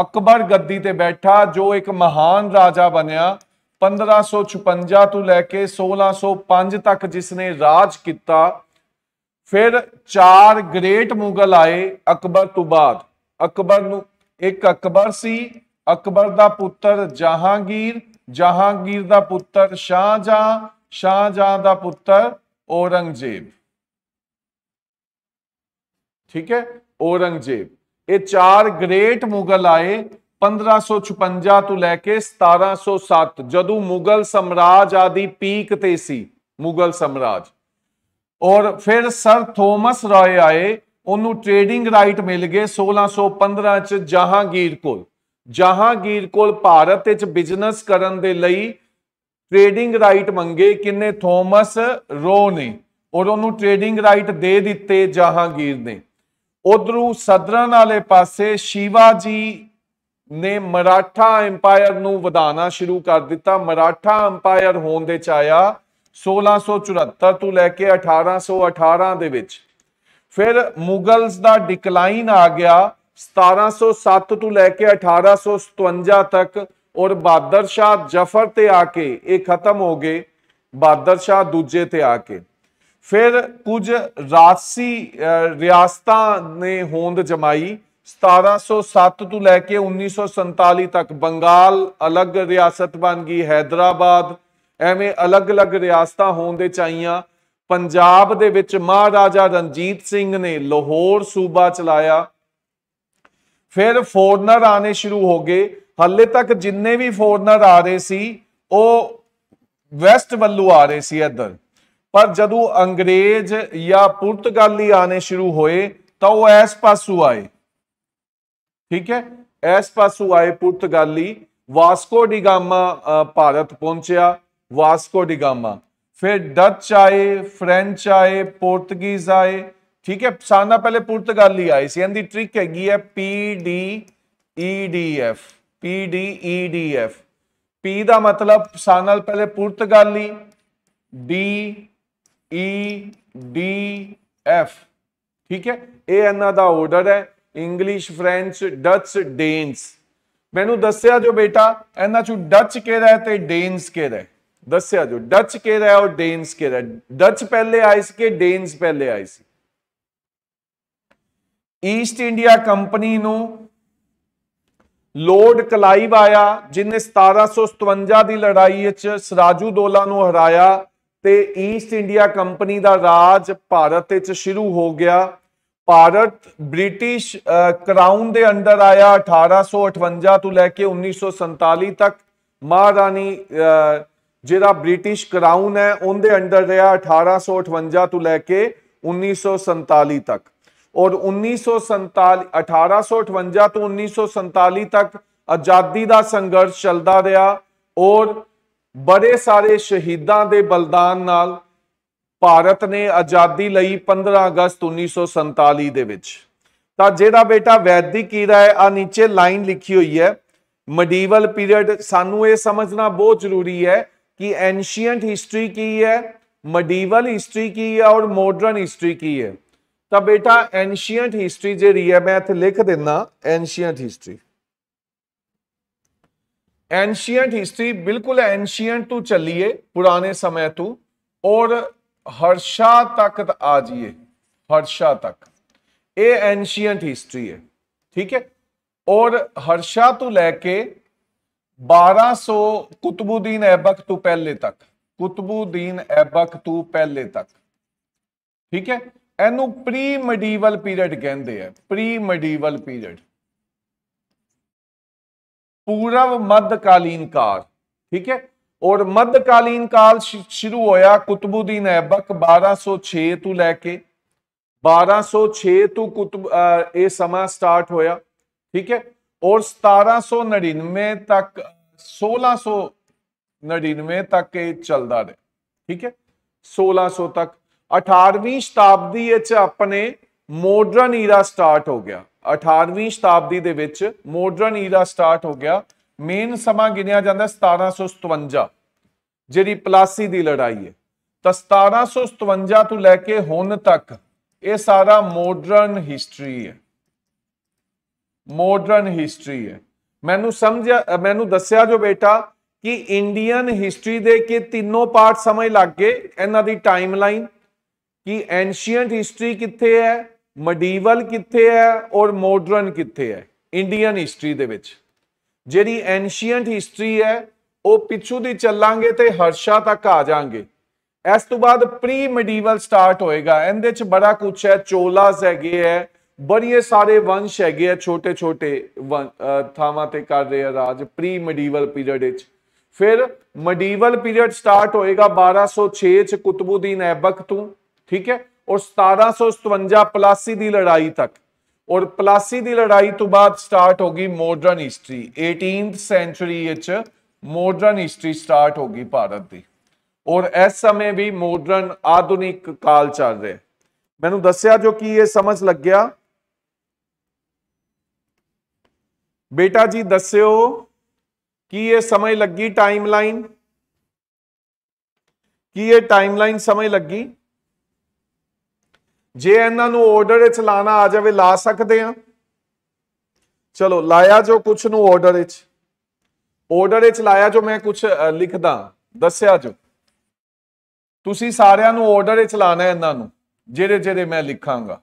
S2: ਅਕਬਰ ਗੱਦੀ ਤੇ ਬੈਠਾ ਜੋ ਇੱਕ ਮਹਾਨ ਰਾਜਾ ਬਣਿਆ 1556 ਤੋਂ ਲੈ ਕੇ 1605 ਤੱਕ ਜਿਸ ਨੇ ਰਾਜ ਕੀਤਾ ਫਿਰ ਚਾਰ ਗ੍ਰੇਟ ਮੁਗਲ ਆਏ ਅਕਬਰ ਤੋਂ ਬਾਅਦ ਅਕਬਰ ਨੂੰ ਇੱਕ ਅਕਬਰ ਸੀ ਅਕਬਰ ਦਾ ਪੁੱਤਰ ਜਹਾਂਗੀਰ ਜਹਾਂਗੀਰ ਦਾ ਪੁੱਤਰ ਸ਼ਾਹਜਹਾਂ ਸ਼ਾਹਜਹਾਂ ਦਾ ਪੁੱਤਰ ਔਰੰਗਜ਼ੇਬ ਠੀਕ ਹੈ ਔਰੰਗਜ਼ੇਬ ਇਹ ਚਾਰ ਗ੍ਰੇਟ ਮੁਗਲ ਆਏ 1556 ਤੋਂ ਲੈ ਕੇ 1707 ਜਦੋਂ ਮੁਗਲ ਸਮਰਾਜ ਆਦੀ ਪੀਕ ਤੇ ਸੀ ਮੁਗਲ ਸਮਰਾਜ ਔਰ ਫਿਰ ਸਰ ਥੋਮਸ ਰਾਏ ਆਏ ਉਹਨੂੰ ਟ੍ਰੇਡਿੰਗ ਰਾਈਟ ਮਿਲ ਗਏ 1615 ਚ ਜਹਾਂਗੀਰ ਕੋਲ ਜਹਾਂਗੀਰ ਕੋਲ ਭਾਰਤ ਵਿੱਚ ਬਿਜ਼ਨਸ ਕਰਨ ਦੇ ਲਈ ਟ੍ਰੇਡਿੰਗ ਰਾਈਟ ਮੰਗੇ ਕਿੰਨੇ ਥੋਮਸ ਰੋ ਨੇ ਔਰ ਉਹਨੂੰ ਟ੍ਰੇਡਿੰਗ ਰਾਈਟ ਦੇ ਦਿੱਤੇ ਜਹਾਂਗੀਰ ਨੇ ਉਧਰੂ ਸਦਰਨ ਵਾਲੇ ਪਾਸੇ ਸ਼ਿਵਾ ਜੀ ਨੇ ਮਰਾਠਾ ਐਮਪਾਇਰ ਨੂੰ ਵਧਾਣਾ ਸ਼ੁਰੂ ਕਰ ਦਿੱਤਾ ਮਰਾਠਾ ਐਮਪਾਇਰ ਹੋਣ ਦੇ ਚਾਇਆ 1674 ਤੋਂ ਲੈ ਕੇ 1818 ਦੇ ਵਿੱਚ ਫਿਰ ਮੁਗਲਸ ਦਾ ਡਿਕਲਾਈਨ ਆ ਗਿਆ 1707 ਤੋਂ ਲੈ ਕੇ 1857 ਤੱਕ ਔਰ ਬਾਦਰ ਸ਼ਾਹ ਜਫਰ ਤੇ ਆ ਕੇ ਇਹ ਖਤਮ ਹੋ ਗਏ ਬਾਦਰ ਸ਼ਾਹ ਦੂਜੇ ਤੇ ਆ ਕੇ ਫਿਰ ਕੁਝ ਰਾਸੀ ਰਿਆਸਤਾਂ ਨੇ ਹੋਂਦ ਜਮਾਈ 1707 ਤੋਂ ਲੈ ਕੇ 1947 ਤੱਕ ਬੰਗਾਲ ਅਲੱਗ ਰਿਆਸਤ ਬਣ ਗਈ ਹైదరాబాద్ ਐਵੇਂ ਅਲੱਗ-ਅਲੱਗ ਰਿਆਸਤਾਂ ਹੋਣ ਦੇ ਚਾਹੀਆਂ ਪੰਜਾਬ ਦੇ ਵਿੱਚ ਮਹਾਰਾਜਾ ਰਣਜੀਤ ਸਿੰਘ ਨੇ ਲਾਹੌਰ ਸੂਬਾ ਚਲਾਇਆ ਫਿਰ ਫੋਰਨਰ ਆਨੇ ਸ਼ੁਰੂ ਹੋ ਗਏ ਹੱਲੇ ਤੱਕ ਜਿੰਨੇ ਵੀ ਫੋਰਨਰ ਆ ਰਹੇ ਸੀ ਉਹ ਵੈਸਟ ਵੱਲੋਂ ਆ ਰਹੇ ਸੀ ਇੱਧਰ ਪਰ ਜਦੋਂ ਅੰਗਰੇਜ਼ ਜਾਂ ਪੁਰਤਗਾਲੀ ਆਨੇ ਸ਼ੁਰੂ ਹੋਏ ਤਾਂ ਉਹ ਐਸ ਪਾਸੂ ਆਏ ਠੀਕ ਹੈ ਐਸ ਪਾਸੂ ਆਏ ਪੁਰਤਗਾਲੀ ਵਾਸਕੋ ਡੀ ਗਾਮਾ ਭਾਰਤ ਪਹੁੰਚਿਆ ਵਾਸਕੋ ਡੀ ਗਾਮਾ ਫਿਰ ਡੱਚ ਆਏ ਫ੍ਰੈਂਚ ਆਏ ਪੁਰਤਗੀਜ਼ ਆਏ ਠੀਕ ਹੈ ਸਾਨਾ ਪਹਿਲੇ ਪੁਰਤਗਾਲੀ ਆਏ ਸੀ ਇਹਦੀ ਟ੍ਰਿਕ ਹੈਗੀ ਹੈ P D E D F P D E D F P ਦਾ ਮਤਲਬ ਸਾਨ ਨਾਲ ਪਹਿਲੇ ਪੁਰਤਗਾਲੀ D E D F e ਠੀਕ ਹੈ ਇਹ ਇਹਨਾਂ ਦਾ ਆਰਡਰ ਹੈ ਇੰਗਲਿਸ਼ ਫ੍ਰੈਂਚ ਡੱਚ ਡੇਨਸ ਮੈਨੂੰ ਦੱਸਿਆ ਜੋ ਬੇਟਾ ਇਹਨਾਂ ਚੋਂ ਡੱਚ ਕਿਹੜਾ ਹੈ ਤੇ ਡੇਨਸ ਕਿਹੜਾ ਹੈ ਦੱਸਿਆ ਜੋ ਡੱਚ ਕਿਹੜਾ ਹੈ ਔਰ ਡੇਨਸ ਕਿਹੜਾ ਹੈ ਡੱਚ ਪਹਿਲੇ ਆਈ ਸੀ ਕਿ ਡੇਨਸ ਪਹਿਲੇ ਆਈ ਸੀ ਈਸਟ ਇੰਡੀਆ ਕੰਪਨੀ ਨੂੰ ਲੋਰਡ ਕਲਾਈਵ ਆਇਆ ਜਿਨੇ 1757 ਦੀ ਲੜਾਈ ਵਿੱਚ ਸਰਾਜੂ ਦੋਲਾ ਨੂੰ ਹਰਾਇਆ ਤੇ ਈਸਟ ਇੰਡੀਆ ਕੰਪਨੀ ਦਾ ਰਾਜ ਭਾਰਤ ਵਿੱਚ ਸ਼ੁਰੂ ਹੋ ਗਿਆ ਭਾਰਤ ਬ੍ਰਿਟਿਸ਼ ਕਰਾਊਨ ਦੇ ਅੰਡਰ ਆਇਆ 1858 ਤੋਂ ਲੈ ਕੇ 1947 ਤੱਕ ਮਹਾਰਾਣੀ ਜਿਹੜਾ ਬ੍ਰਿਟਿਸ਼ ਕਰਾਊਨ ਹੈ ਉਹਦੇ ਅੰਡਰ ਰਿਹਾ 1858 ਤੋਂ ਲੈ ਕੇ 1947 ਤੱਕ ਔਰ 1947 1858 ਤੋਂ 1947 ਤੱਕ ਆਜ਼ਾਦੀ ਦਾ ਸੰਘਰਸ਼ ਚੱਲਦਾ ਰਿਹਾ ਔਰ ਬੜੇ ਸਾਰੇ ਸ਼ਹੀਦਾਂ ਦੇ ਬਲਿਦਾਨ ਨਾਲ ਭਾਰਤ ਨੇ ਆਜ਼ਾਦੀ ਲਈ 15 ਅਗਸਤ 1947 ਦੇ ਵਿੱਚ ਤਾਂ ਜਿਹੜਾ ਬੇਟਾ ਵੈਦਿਕ ਦਾ ਹੈ ਆ ਨੀਚੇ ਲਾਈਨ ਲਿਖੀ ਹੋਈ ਹੈ ਮੈਡੀਵਲ ਪੀਰੀਅਡ ਸਾਨੂੰ ਇਹ ਸਮਝਣਾ ਬਹੁਤ ਜ਼ਰੂਰੀ ਹੈ ਕਿ ਐਂਸ਼ੀਅੰਟ ਹਿਸਟਰੀ ਕੀ ਹੈ ਮੈਡੀਵਲ ਹਿਸਟਰੀ ਕੀ ਹੈ ਔਰ ਮਾਡਰਨ ਹਿਸਟਰੀ ਕੀ ਹੈ तो बेटा एनशियंट हिस्टरी जी है मैं इतने लिख दिना एनशियंट हिस्टरी एनशियंट हिस्टरी बिल्कुल एनशियंट तू चली पुराने समय तू और हर्षा तक आ जाइए हर्षा तक ये एनशियंट हिस्टरी है ठीक है और हर्षा तू लैके बारह सौ कुतबुद्दीन ऐबक तू पहले तक कुतबुद्दीन ऐबक तू पहले तक ठीक है ਇਹਨੂੰ ਪ੍ਰੀ ਮੈਡੀਵਲ ਪੀਰੀਅਡ ਕਹਿੰਦੇ ਆ ਪ੍ਰੀ ਮੈਡੀਵਲ ਪੀਰੀਅਡ ਪੂਰਵ ਮੱਧਕਾਲੀਨ ਕਾਲ ਠੀਕ ਹੈ ਔਰ ਮੱਧਕਾਲੀਨ ਕਾਲ ਸ਼ੁਰੂ ਹੋਇਆ ਕੁਤਬੁਦੀਨ ਐਬਕ 1206 ਤੋਂ ਲੈ ਕੇ 1206 ਤੋਂ ਕੁਤਬ ਇਹ ਸਮਾਂ ਸਟਾਰਟ ਹੋਇਆ ਠੀਕ ਹੈ ਔਰ 1799 ਤੱਕ 1699 ਤੱਕ ਇਹ ਚੱਲਦਾ ਰਿਹਾ ਠੀਕ ਹੈ 1600 ਤੱਕ 18ਵੀਂ ਸ਼ਤਾਬਦੀ ਵਿੱਚ ਆਪਣੇ ਮਾਡਰਨ ਈਰਾ ਸਟਾਰਟ ਹੋ ਗਿਆ 18ਵੀਂ ਸ਼ਤਾਬਦੀ ਦੇ ਵਿੱਚ ਮਾਡਰਨ ਈਰਾ ਸਟਾਰਟ ਹੋ ਗਿਆ ਮੇਨ ਸਮਾਂ ਗਿਣਿਆ ਜਾਂਦਾ 1757 ਜਿਹੜੀ ਪਲਾਸੀ ਦੀ ਲੜਾਈ ਹੈ ਤਾਂ 1757 ਤੋਂ ਲੈ ਕੇ ਹੁਣ ਤੱਕ ਇਹ ਸਾਰਾ ਮਾਡਰਨ ਹਿਸਟਰੀ ਹੈ ਮਾਡਰਨ ਹਿਸਟਰੀ ਹੈ ਮੈਨੂੰ ਸਮਝ ਮੈਨੂੰ ਦੱਸਿਆ ਜੋ ਬੇਟਾ ਕਿ ਇੰਡੀਅਨ ਹਿਸਟਰੀ ਦੇ ਕਿ ਤਿੰਨੋਂ ਪਾਰਟ ਸਮਝ ਲੱਗ ਗਏ ਇਹਨਾਂ ਦੀ ਟਾਈਮਲਾਈਨ ਕਿ ਐਂਸ਼ੀਅੰਟ ਹਿਸਟਰੀ ਕਿੱਥੇ ਹੈ ਮੈਡੀਵਲ ਕਿੱਥੇ ਹੈ ਔਰ ਮਾਡਰਨ ਕਿੱਥੇ ਹੈ ਇੰਡੀਅਨ ਹਿਸਟਰੀ ਦੇ ਵਿੱਚ ਜਿਹੜੀ ਐਂਸ਼ੀਅੰਟ ਹਿਸਟਰੀ ਹੈ ਉਹ ਪਿੱਛੂ ਦੀ ਚੱਲਾਂਗੇ ਤੇ ਹਰਸ਼ਾ ਤੱਕ ਆ ਜਾਾਂਗੇ ਇਸ ਤੋਂ ਬਾਅਦ ਪ੍ਰੀ ਮੈਡੀਵਲ ਸਟਾਰਟ ਹੋਏਗਾ ਇਹਦੇ ਵਿੱਚ ਬੜਾ ਕੁਝ ਹੈ ਚੋਲਾਸ ਹੈਗੇ ਹੈ ਬੜੀਏ ਸਾਰੇ ਵੰਸ਼ ਹੈਗੇ ਆ ਛੋਟੇ ਛੋਟੇ ਥਾਵਾਂ ਤੇ ਕਰ ਰਹੇ ਆ ਰਾਜ ਪ੍ਰੀ ਮੈਡੀਵਲ ਪੀਰੀਅਡ ਵਿੱਚ ਫਿਰ ਮੈਡੀਵਲ ਪੀਰੀਅਡ ਸਟਾਰਟ ਹੋਏਗਾ 1206 ਚ ਕੁਤਬੁਦੀਨ ਐਬਕ ਤੋਂ ਠੀਕ ਹੈ ਔਰ 1757 ਪਲਾਸੀ ਦੀ ਲੜਾਈ ਤੱਕ ਔਰ ਪਲਾਸੀ ਦੀ ਲੜਾਈ ਤੋਂ ਬਾਅਦ ਸਟਾਰਟ ਹੋ ਗਈ ਮਾਡਰਨ ਹਿਸਟਰੀ 18th ਸੈਂਚਰੀ ਵਿੱਚ ਮਾਡਰਨ ਹਿਸਟਰੀ ਸਟਾਰਟ ਹੋ ਗਈ ਭਾਰਤ ਦੀ ਔਰ ਇਸ ਸਮੇਂ ਵੀ ਮਾਡਰਨ ਆਧੁਨਿਕ ਕਾਲ ਚੱਲ ਰਿਹਾ ਮੈਨੂੰ ਦੱਸਿਆ ਜੋ ਕੀ ਇਹ ਸਮਝ ਲੱਗਿਆ ਬੇਟਾ ਜੀ ਦੱਸਿਓ ਕੀ ਇਹ ਸਮਝ ਲੱਗੀ ਟਾਈਮਲਾਈਨ ਕੀ ਇਹ ਟਾਈਮਲਾਈਨ ਸਮਝ ਲੱਗੀ ਜੇ ਇਹਨਾਂ ਨੂੰ ਆਰਡਰ ਵਿੱਚ ਲਾਣਾ ਆ ਜਾਵੇ ਲਾ ਸਕਦੇ ਆ ਚਲੋ ਲਾਇਆ ਜੋ ਕੁਝ ਨੂੰ ਆਰਡਰ ਵਿੱਚ ਆਰਡਰ ਵਿੱਚ ਲਾਇਆ ਜੋ ਮੈਂ ਕੁਝ ਲਿਖਦਾ ਦੱਸਿਆ ਜੋ ਤੁਸੀਂ ਸਾਰਿਆਂ ਨੂੰ ਆਰਡਰ ਵਿੱਚ ਲਾਣਾ ਇਹਨਾਂ ਨੂੰ ਜਿਹੜੇ ਜਿਹੜੇ ਮੈਂ ਲਿਖਾਂਗਾ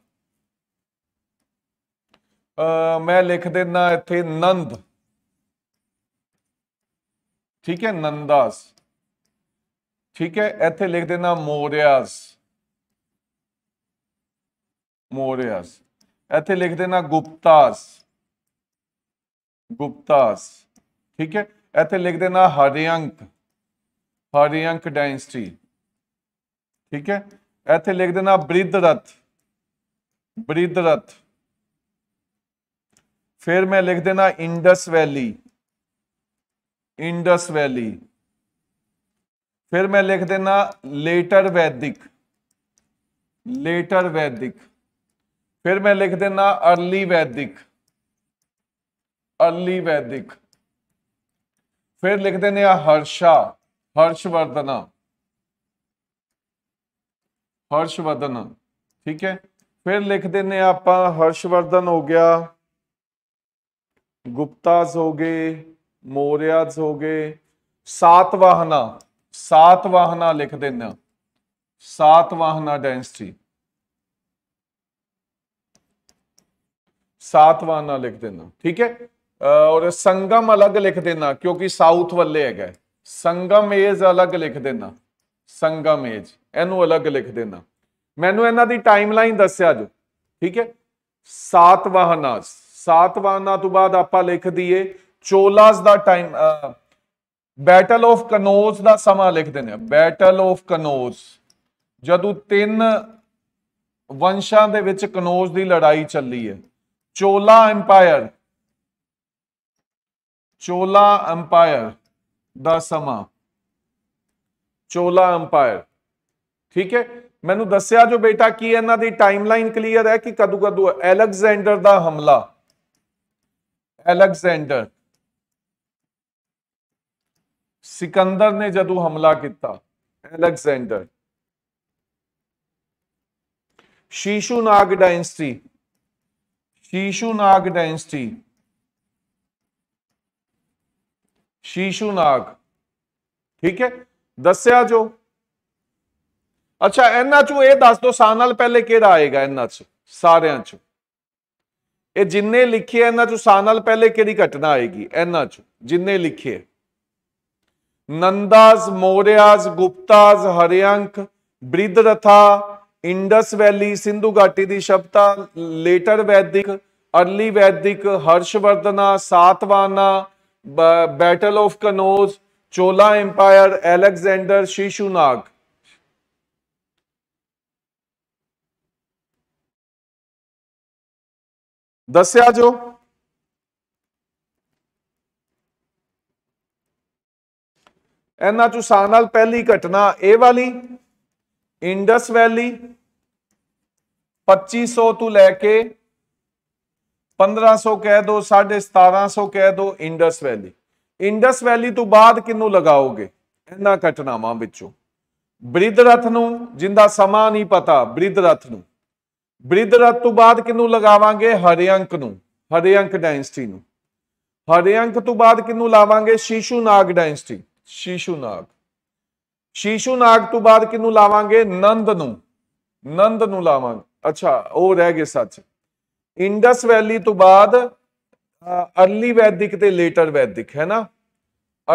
S2: ਮੈਂ ਲਿਖ ਦਿੰਦਾ ਇੱਥੇ ਨੰਦ ਠੀਕ ਹੈ ਨੰਦਾਸ ਠੀਕ ਹੈ ਇੱਥੇ ਲਿਖ ਦੇਣਾ ਮੋਰਿਆਸ ਮੋਰਿਆਸ ਇੱਥੇ ਲਿਖ ਦੇਣਾ ਗੁਪਤਾਸ ਗੁਪਤਾਸ ਠੀਕ ਹੈ ਇੱਥੇ ਲਿਖ ਦੇਣਾ ਹਰਿਅੰਕ ਹਰਿਅੰਕ ਡਾਇਨਸਟੀ ਠੀਕ ਹੈ ਇੱਥੇ ਲਿਖ ਦੇਣਾ ਬ੍ਰਿਧਰਥ ਬ੍ਰਿਧਰਥ ਫਿਰ ਮੈਂ ਲਿਖ ਦੇਣਾ ਇੰਡਸ ਵੈਲੀ ਇੰਡਸ ਵੈਲੀ ਫਿਰ ਮੈਂ ਲਿਖ ਦੇਣਾ ਲੇਟਰ ਵੈਦਿਕ ਲੇਟਰ ਵੈਦਿਕ फिर मैं लिख देना अर्ली वैदिक अर्ली वैदिक फिर लिख देने हर्षा हर्षवर्धना हर्षवर्धन ठीक है फिर लिख देने आप हर्षवर्धन हो गया गुप्ताज हो गए मोरियाज हो गए सात सात वाहना लिख देना वाहना डेंसिटी ਸਾਤਵਾਂ ਨਾਲ ਲਿਖ ਦੇਣਾ ਠੀਕ ਹੈ ਔਰ ਸੰਗਮ ਅਲੱਗ ਲਿਖ ਦੇਣਾ ਕਿਉਂਕਿ ਸਾਊਥ ਵੱਲੇ ਹੈਗਾ ਸੰਗਮ ਏਜ ਅਲੱਗ ਲਿਖ ਦੇਣਾ ਸੰਗਮ ਏਜ ਇਹਨੂੰ ਅਲੱਗ ਲਿਖ ਦੇਣਾ ਮੈਨੂੰ ਇਹਨਾਂ ਦੀ ਟਾਈਮਲਾਈਨ ਦੱਸਿਆ ਜੋ ਠੀਕ ਹੈ ਸਾਤਵਾਹਨਾ ਸਾਤਵਾਹਨਾ ਤੋਂ ਬਾਅਦ ਆਪਾਂ ਲਿਖ ਦਈਏ ਚੋਲਾਸ ਦਾ ਟਾਈਮ ਬੈਟਲ ਆਫ ਕਨੋਜ ਦਾ ਸਮਾਂ ਲਿਖ ਦਿੰਦੇ ਆ ਬੈਟਲ ਆਫ ਕਨੋਜ ਜਦੋਂ ਤਿੰਨ ਵੰਸ਼ਾਂ ਦੇ ਵਿੱਚ ਕਨੋਜ ਦੀ ਲੜਾਈ ਚੱਲੀ ਹੈ ਚੋਲਾ ਐਮਪਾਇਰ ਚੋਲਾ ਐਮਪਾਇਰ ਦਾ ਸਮਾਂ ਚੋਲਾ ਐਮਪਾਇਰ ਠੀਕ ਹੈ ਮੈਨੂੰ ਦੱਸਿਆ ਜੋ ਬੇਟਾ ਕੀ ਇਹਨਾਂ ਦੀ ਟਾਈਮਲਾਈਨ ਕਲੀਅਰ ਹੈ ਕਿ ਕਦੋਂ ਕਦੋਂ ਅਲੈਗਜ਼ੈਂਡਰ ਦਾ ਹਮਲਾ ਅਲੈਗਜ਼ੈਂਡਰ ਸਿਕੰਦਰ ਨੇ ਜਦੋਂ ਹਮਲਾ ਕੀਤਾ ਅਲੈਗਜ਼ੈਂਡਰ ਸ਼ੀਸ਼ੂ ਨਾਗ ਡਾਇਨਸਟੀ शीशुनाग ਸ਼ੀਸ਼ੂ ਨਾਗ ਠੀਕ ਹੈ ਦੱਸਿਆ ਜੋ ਅੱਛਾ ਇਹਨਾਂ ਚੋਂ ਇਹ ਦੱਸ ਦੋ ਸਾਨ ਨਾਲ ਪਹਿਲੇ ਕਿਹੜਾ ਆਏਗਾ ਇਹਨਾਂ ਚ ਸਾਰਿਆਂ ਚ ਇਹ ਜਿੰਨੇ ਲਿਖੇ ਇਹਨਾਂ ਚੋਂ ਸਾਨ ਨਾਲ ਪਹਿਲੇ ਕਿਹੜੀ ਘਟਨਾ ਆਏਗੀ ਇਹਨਾਂ ਚ ਜਿੰਨੇ ਲਿਖੇ ਨੰਦਾਸ ਮੋਰਿਆਸ ਗੁਪਤਾਸ ਹਰਿਅੰਕ ਬ੍ਰਿਧਰਥਾ ਇੰਡਸ ਵੈਲੀ ਸਿੰਧੂ ਘਾਟੀ ਦੀ ਸ਼ਬਤਾ later Vedic early Vedic Harshavardhana Satavahana battle of Kannauj Chola empire
S1: Alexander Shishunaga दसिया जो ਇਹਨਾਂ
S2: ਚੋਂ ਸਾਲ ਨਾਲ ਪਹਿਲੀ ਘਟਨਾ ਇਹ ਵਾਲੀ ਇੰਡਸ ਵੈਲੀ 2500 ਤੋਂ ਲੈ ਕੇ 1500 ਕਹਿ ਦੋ 1750 ਕਹਿ ਦੋ ਇੰਡਸ ਵੈਲੀ ਇੰਡਸ ਵੈਲੀ ਤੋਂ ਬਾਅਦ ਕਿੰਨੂੰ ਲਗਾਓਗੇ ਇਹਨਾਂ ਘਟਨਾਵਾਂ ਵਿੱਚੋਂ ਬ੍ਰਿਧ ਰਥ ਨੂੰ ਜਿੰਦਾ ਸਮਾਂ ਨਹੀਂ ਪਤਾ ਬ੍ਰਿਧ ਰਥ ਨੂੰ ਬ੍ਰਿਧ ਰਥ ਤੋਂ ਬਾਅਦ ਕਿੰਨੂੰ ਲਗਾਵਾਂਗੇ ਹਰਿਅੰਕ ਨੂੰ ਹਰਿਅੰਕ ਡਾਇਨਸਟੀ ਨੂੰ ਹਰਿਅੰਕ ਤੋਂ ਬਾਅਦ ਕਿੰਨੂੰ ਲਾਵਾਂਗੇ ਸ਼ੀਸ਼ੂ ਨਾਗ ਡਾਇਨਸਟੀ ਸ਼ੀਸ਼ੂ ਨਾਗ ਸ਼ੀਸ਼ੂ ਨਾਗ ਤੋਂ ਬਾਅਦ ਕਿਨੂੰ ਲਾਵਾਂਗੇ ਨੰਦ ਨੂੰ ਨੰਦ ਨੂੰ ਲਾਵਾਂਗੇ ਅੱਛਾ ਉਹ ਰਹਿ ਗਏ ਸੱਚ ਇੰਡਸ ਵੈਲੀ ਤੋਂ ਬਾਅਦ ਅਰਲੀ ਵੈਦਿਕ ਤੇ ਲੇਟਰ ਵੈਦਿਕ ਹੈ ਨਾ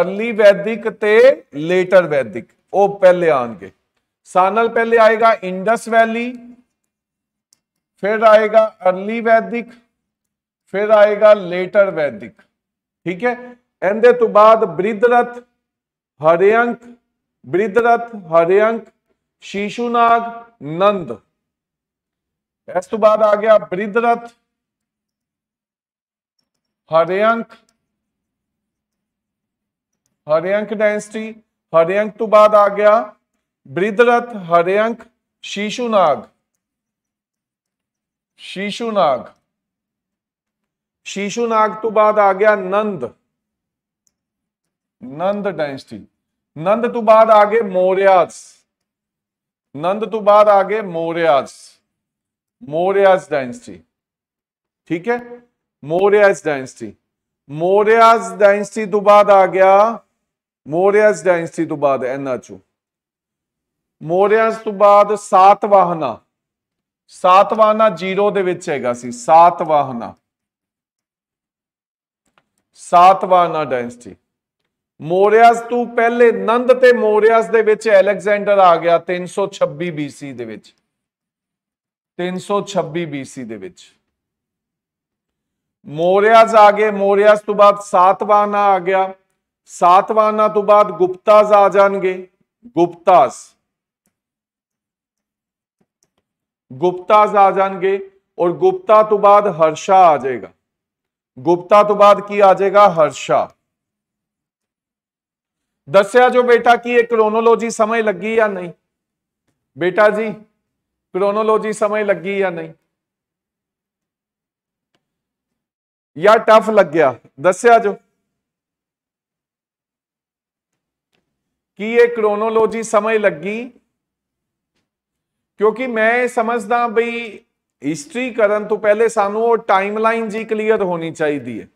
S2: ਅਰਲੀ ਵੈਦਿਕ ਤੇ ਲੇਟਰ ਵੈਦਿਕ ਉਹ ਪਹਿਲੇ ਆਣਗੇ ਸਾਨਲ ਪਹਿਲੇ ਆਏਗਾ ਇੰਡਸ ਵੈਲੀ ਫਿਰ ਆਏਗਾ ਅਰਲੀ ਵੈਦਿਕ ਫਿਰ ਆਏਗਾ ਲੇਟਰ ਵੈਦਿਕ ਠੀਕ ਹੈ ਇਹਦੇ ਤੋਂ ਬਾਅਦ ਬ੍ਰਿਧਰਤ ਹਰਿਅੰਕ वृद्धरथ हरियंक शिशुनाग नंद इस तू बाद आ गया वृद्धरथ हरियंक हरियंक डायनेस्टी हरियंक तो बाद आ गया वृद्धरथ हरियंक तो शिशुनाग शीशुनाग शीशुनाग तो बाद आ गया नंद नंद डायनेस्टी ਨੰਦ ਤੋਂ ਬਾਅਦ ਆ ਗਏ ਮੋਰਿਆਸ ਨੰਦ ਤੋਂ ਬਾਅਦ ਆ ਗਏ ਮੋਰਿਆਸ ਮੋਰਿਆਸ ਡਾਇਨਸਟੀ ਠੀਕ ਹੈ ਮੋਰਿਆਸ ਡਾਇਨਸਟੀ ਮੋਰਿਆਸ ਡਾਇਨਸਟੀ ਤੋਂ ਬਾਅਦ ਆ ਗਿਆ ਮੋਰਿਆਸ ਡਾਇਨਸਟੀ ਤੋਂ ਬਾਅਦ ਐਨਾ ਚੂ ਮੋਰਿਆਸ ਤੋਂ ਬਾਅਦ ਸਾਤਵਾਹਨਾ ਸਾਤਵਾਹਨਾ 0 ਦੇ ਵਿੱਚ ਹੈਗਾ ਸੀ ਸਾਤਵਾਹਨਾ ਸਾਤਵਾਹਨਾ ਡਾਇਨਸਟੀ ਮੋਰੀਅਸ ਤੋਂ ਪਹਿਲੇ ਨੰਦ ਤੇ ਮੋਰੀਅਸ ਦੇ ਵਿੱਚ ਅਲੈਗਜ਼ੈਂਡਰ ਆ ਗਿਆ 326 BC ਦੇ ਵਿੱਚ 326 BC ਦੇ ਵਿੱਚ ਮੋਰੀਅਸ ਆ ਗਏ ਮੋਰੀਅਸ ਤੋਂ ਬਾਅਦ ਸਾਤਵਾਨਾ ਆ ਗਿਆ ਸਾਤਵਾਨਾ ਤੋਂ ਬਾਅਦ ਗੁਪਤਾਸ ਆ ਜਾਣਗੇ ਗੁਪਤਾਸ ਗੁਪਤਾਸ ਆ ਜਾਣਗੇ ਔਰ ਗੁਪਤਾ ਤੋਂ ਬਾਅਦ ਹਰਸ਼ਾ ਆ ਜਾਏਗਾ ਗੁਪਤਾ ਤੋਂ ਬਾਅਦ ਕੀ ਆ ਜਾਏਗਾ ਹਰਸ਼ਾ ਦੱਸਿਆ ਜੋ ਬੇਟਾ ਕੀ ਇਹ ਕ੍ਰੋਨੋਲੋਜੀ ਸਮਝ ਲੱਗੀ ਜਾਂ ਨਹੀਂ ਬੇਟਾ ਜੀ ਕ੍ਰੋਨੋਲੋਜੀ ਸਮਝ ਲੱਗੀ ਜਾਂ ਨਹੀਂ ਯਾ ਟਫ ਲੱਗਿਆ ਦੱਸਿਆ ਜੋ ਕੀ ਇਹ ਕ੍ਰੋਨੋਲੋਜੀ ਸਮਝ ਲੱਗੀ ਕਿਉਂਕਿ ਮੈਂ ਸਮਝਦਾ ਬਈ ਹਿਸਟਰੀ ਕਰਨ ਤੋਂ ਪਹਿਲੇ ਸਾਨੂੰ ਉਹ ਟਾਈਮਲਾਈਨ ਜੀ ਕਲੀਅਰ ਹੋਣੀ ਚਾਹੀਦੀ ਹੈ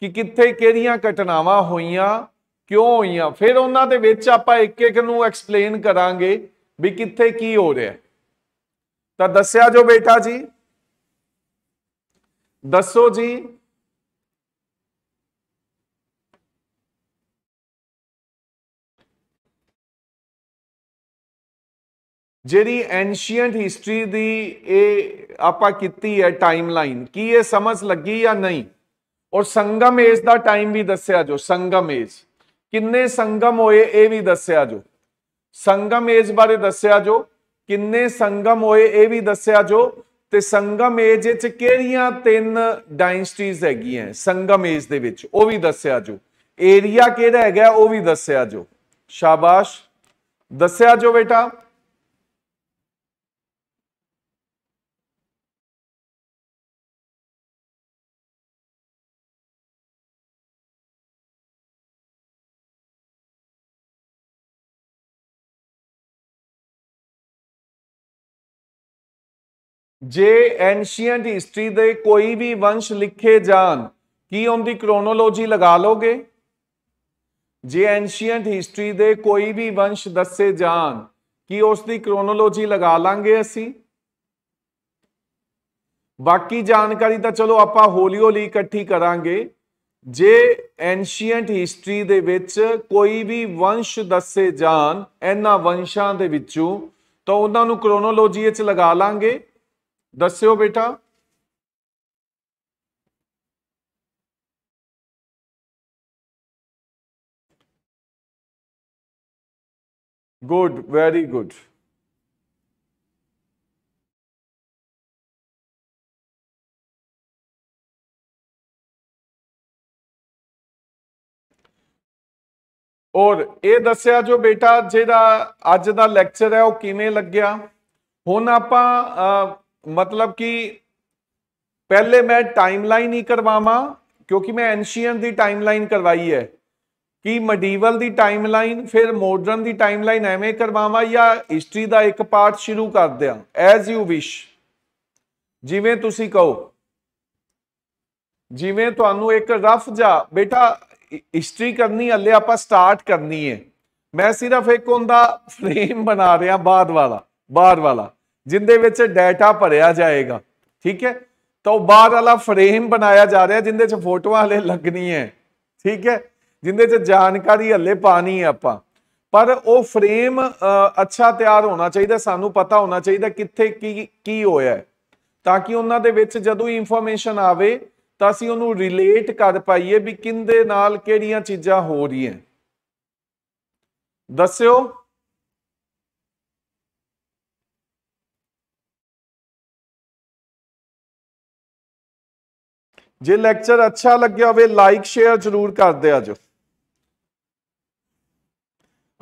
S2: ਕਿ ਕਿੱਥੇ ਕਿਹੜੀਆਂ ਘਟਨਾਵਾਂ ਹੋਈਆਂ ਕਿਉਂ ਹੋਈਆਂ ਫਿਰ ਉਹਨਾਂ ਦੇ ਵਿੱਚ ਆਪਾਂ ਇੱਕ ਇੱਕ ਨੂੰ ਐਕਸਪਲੇਨ ਕਰਾਂਗੇ ਵੀ ਕਿੱਥੇ ਕੀ ਹੋ ਰਿਹਾ ਤਾਂ ਦੱਸਿਆ ਜੋ ਬੇਟਾ ਜੀ ਦੱਸੋ ਜੀ
S1: ਜਿਹੜੀ ਐਂਸ਼ੀਅੰਟ ਹਿਸਟਰੀ ਦੀ
S2: ਇਹ ਆਪਾਂ ਕੀਤੀ ਹੈ ਟਾਈਮ ਲਾਈਨ ਕੀ ਇਹ ਸਮਝ ਲੱਗੀ ਜਾਂ ਨਹੀਂ ਔਰ ਸੰਗਮ ਏਜ ਦਾ ਟਾਈਮ ਵੀ ਦੱਸਿਆ ਜੋ ਸੰਗਮ ਏਜ ਕਿੰਨੇ ਸੰਗਮ ਹੋਏ ਇਹ ਵੀ ਦੱਸਿਆ ਜੋ ਸੰਗਮ ਏਜ ਬਾਰੇ ਦੱਸਿਆ ਜੋ ਕਿੰਨੇ ਸੰਗਮ ਹੋਏ ਇਹ ਵੀ ਦੱਸਿਆ ਜੋ ਤੇ ਸੰਗਮ ਏਜ ਵਿੱਚ ਕਿਹੜੀਆਂ ਤਿੰਨ ਡਾਇਨਸਟੀਜ਼ ਹੈਗੀਆਂ ਸੰਗਮ ਏਜ ਦੇ ਵਿੱਚ ਉਹ ਵੀ ਦੱਸਿਆ ਜੋ ਏਰੀਆ ਕਿਹੜਾ ਹੈਗਾ ਉਹ ਵੀ ਦੱਸਿਆ ਜੋ
S1: ਸ਼ਾਬਾਸ਼ ਦੱਸਿਆ ਜੋ ਬੇਟਾ ਜੇ ਐਂਸ਼ੀਅੰਟ ਹਿਸਟਰੀ ਦੇ ਕੋਈ ਵੀ ਵੰਸ਼ ਲਿਖੇ ਜਾਣ
S2: ਕੀ ਉਹਦੀ ਕ੍ਰੋਨੋਲੋਜੀ ਲਗਾ ਲੋਗੇ ਜੇ ਐਂਸ਼ੀਅੰਟ ਹਿਸਟਰੀ ਦੇ ਕੋਈ ਵੀ ਵੰਸ਼ ਦੱਸੇ ਜਾਣ ਕੀ ਉਸ ਦੀ ਕ੍ਰੋਨੋਲੋਜੀ ਲਗਾ ਲਾਂਗੇ ਅਸੀਂ ਬਾਕੀ ਜਾਣਕਾਰੀ ਤਾਂ ਚਲੋ ਆਪਾਂ ਹੌਲੀ-ਹੌਲੀ ਇਕੱਠੀ ਕਰਾਂਗੇ ਜੇ ਐਂਸ਼ੀਅੰਟ ਹਿਸਟਰੀ ਦੇ ਵਿੱਚ ਕੋਈ ਵੀ ਵੰਸ਼ ਦੱਸੇ ਜਾਣ ਇਹਨਾਂ ਵੰਸ਼ਾਂ ਦੇ ਵਿੱਚੋਂ ਤਾਂ ਉਹਨਾਂ ਨੂੰ ਕ੍ਰੋਨੋਲੋਜੀ ਵਿੱਚ ਲਗਾ ਲਾਂਗੇ
S1: ਦੱਸਿਓ ਬੇਟਾ ਗੁੱਡ ਵੈਰੀ ਗੁੱਡ ਔਰ ਇਹ ਦੱਸਿਆ
S2: ਜੋ ਬੇਟਾ ਜਿਹੜਾ ਅੱਜ ਦਾ ਲੈਕਚਰ ਹੈ ਉਹ ਕਿਵੇਂ ਲੱਗਿਆ ਹੁਣ ਆਪਾਂ ਮਤਲਬ ਕਿ ਪਹਿਲੇ ਮੈਂ ਟਾਈਮਲਾਈਨ ਹੀ ਕਰਵਾਵਾਂ ਕਿਉਂਕਿ ਮੈਂ ਐਂਸ਼ੀਅਨ ਦੀ ਟਾਈਮਲਾਈਨ ਕਰਵਾਈ ਹੈ ਕਿ ਮੈਡੀਵਲ ਦੀ ਟਾਈਮਲਾਈਨ ਫਿਰ ਮਾਡਰਨ ਦੀ ਟਾਈਮਲਾਈਨ ਐਵੇਂ ਕਰਵਾਵਾਂ ਜਾਂ ਹਿਸਟਰੀ ਦਾ ਇੱਕ ਪਾਰਟ ਸ਼ੁਰੂ ਕਰ ਦਿਆਂ ਐਜ਼ ਯੂ ਵਿਸ਼ ਜਿਵੇਂ ਤੁਸੀਂ ਕਹੋ ਜਿਵੇਂ ਤੁਹਾਨੂੰ ਇੱਕ ਰਫ ਜਾ ਬੇਟਾ ਹਿਸਟਰੀ ਕਰਨੀ ਅੱਲੇ ਆਪਾਂ ਸਟਾਰਟ ਕਰਨੀ ਹੈ ਮੈਂ ਸਿਰਫ ਇੱਕ ਹੁੰਦਾ ਫਰੇਮ ਬਣਾ ਰਿਹਾ ਬਾਅਦ ਵਾਲਾ ਬਾਅਦ ਵਾਲਾ ਜਿੰਦੇ ਵਿੱਚ ਡਾਟਾ ਭਰਿਆ ਜਾਏਗਾ ਠੀਕ ਹੈ ਤਾਂ ਉਹ ਬਾਹਰ ਵਾਲਾ ਫਰੇਮ ਬਣਾਇਆ ਜਾ ਰਿਹਾ ਜਿੰਦੇ 'ਚ ਫੋਟੋਆਂ ਹਲੇ ਲੱਗਣੀ ਹੈ ਠੀਕ ਹੈ ਜਿੰਦੇ 'ਚ ਜਾਣਕਾਰੀ ਹਲੇ ਪਾਣੀ ਹੈ ਆਪਾਂ ਪਰ ਉਹ ਫਰੇਮ ਅੱਛਾ ਤਿਆਰ ਹੋਣਾ ਚਾਹੀਦਾ ਸਾਨੂੰ ਪਤਾ ਹੋਣਾ ਚਾਹੀਦਾ ਕਿੱਥੇ ਕੀ ਕੀ ਹੋਇਆ ਤਾਂ ਕਿ ਉਹਨਾਂ ਦੇ ਵਿੱਚ ਜਦੋਂ ਹੀ ਇਨਫੋਰਮੇਸ਼ਨ ਆਵੇ ਤਾਂ ਅਸੀਂ ਉਹਨੂੰ ਰਿਲੇਟ ਕਰ ਪਾਈਏ ਵੀ ਕਿੰਦੇ ਨਾਲ ਕਿਹੜੀਆਂ ਚੀਜ਼ਾਂ ਹੋ ਰਹੀਆਂ
S1: ਦੱਸਿਓ जो लैक्चर अच्छा लगे हो लाइक शेयर जरूर कर दिया जो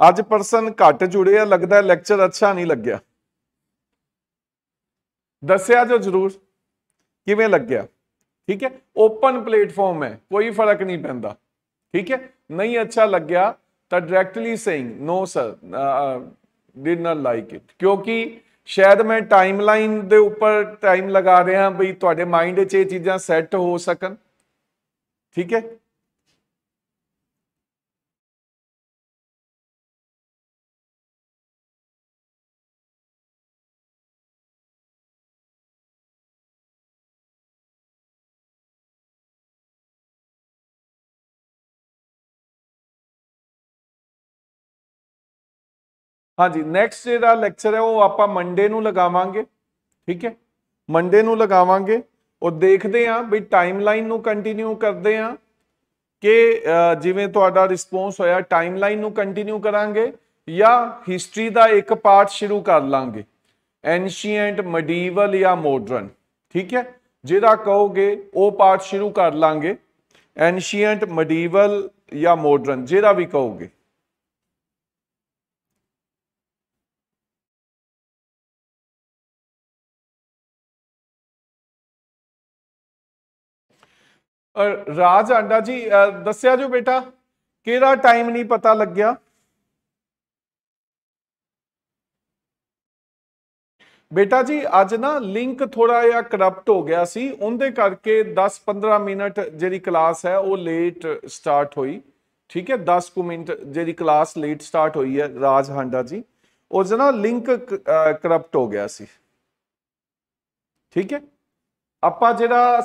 S2: अज परसन घट जुड़े है लगता लैक्चर अच्छा नहीं लग गया जो जरूर कि लग ठीक है ओपन प्लेटफॉर्म है कोई फर्क नहीं पैदा ठीक है नहीं अच्छा लग गया तो directly saying no sir did not like it क्योंकि ਸ਼ਾਇਦ ਮੈਂ ਟਾਈਮਲਾਈਨ ਦੇ ਉੱਪਰ ਟਾਈਮ ਲਗਾ ਰਿਹਾ ਬਈ ਤੁਹਾਡੇ ਮਾਈਂਡ 'ਚ ਇਹ ਚੀਜ਼ਾਂ ਸੈੱਟ ਹੋ ਸਕਣ
S1: ਠੀਕ ਹੈ ਹਾਂਜੀ ਨੈਕਸਟ ਜਿਹੜਾ ਲੈਕਚਰ ਹੈ ਉਹ ਆਪਾਂ ਮੰਡੇ ਨੂੰ ਲਗਾਵਾਂਗੇ
S2: ਠੀਕ ਹੈ ਮੰਡੇ ਨੂੰ ਲਗਾਵਾਂਗੇ ਉਹ ਦੇਖਦੇ ਆ ਵੀ ਟਾਈਮਲਾਈਨ ਨੂੰ ਕੰਟੀਨਿਊ ਕਰਦੇ ਆ ਕਿ ਜਿਵੇਂ ਤੁਹਾਡਾ ਰਿਸਪੌਂਸ ਹੋਇਆ ਟਾਈਮਲਾਈਨ ਨੂੰ ਕੰਟੀਨਿਊ ਕਰਾਂਗੇ ਜਾਂ ਹਿਸਟਰੀ ਦਾ ਇੱਕ ਪਾਰਟ ਸ਼ੁਰੂ ਕਰ ਲਾਂਗੇ ਐਂਸ਼ੀਐਂਟ ਮੈਡੀਵਲ ਜਾਂ ਮਾਡਰਨ ਠੀਕ ਹੈ ਜਿਹੜਾ ਕਹੋਗੇ ਉਹ ਪਾਰਟ ਸ਼ੁਰੂ ਕਰ ਲਾਂਗੇ ਐਂਸ਼ੀਐਂਟ ਮੈਡੀਵਲ ਜਾਂ ਮਾਡਰਨ ਜਿਹੜਾ ਵੀ ਕਹੋਗੇ
S1: ਰਾਜ ਆਂਡਾ ਜੀ ਦੱਸਿਆ ਜੋ ਬੇਟਾ ਕਿਹੜਾ ਟਾਈਮ ਨਹੀਂ ਪਤਾ ਲੱਗਿਆ
S2: ਬੇਟਾ ਜੀ ਅੱਜ ਨਾ ਲਿੰਕ ਥੋੜਾ ਜਿਹਾ ਕਰਪਟ ਹੋ ਗਿਆ ਸੀ ਉਹਦੇ ਕਰਕੇ 10-15 ਮਿੰਟ ਜਿਹੜੀ ਕਲਾਸ ਹੈ ਉਹ ਲੇਟ ਸਟਾਰਟ ਹੋਈ ਠੀਕ ਹੈ 10 ਕੁ ਮਿੰਟ ਜਿਹੜੀ ਕਲਾਸ ਲੇਟ ਸਟਾਰਟ ਹੋਈ ਹੈ ਰਾਜ ਹਾਂਡਾ ਜੀ ਉਹ ਜਨਾ ਲਿੰਕ ਕਰਪਟ ਹੋ ਗਿਆ ਸੀ ਠੀਕ ਹੈ ਆਪਾਂ ਜਿਹੜਾ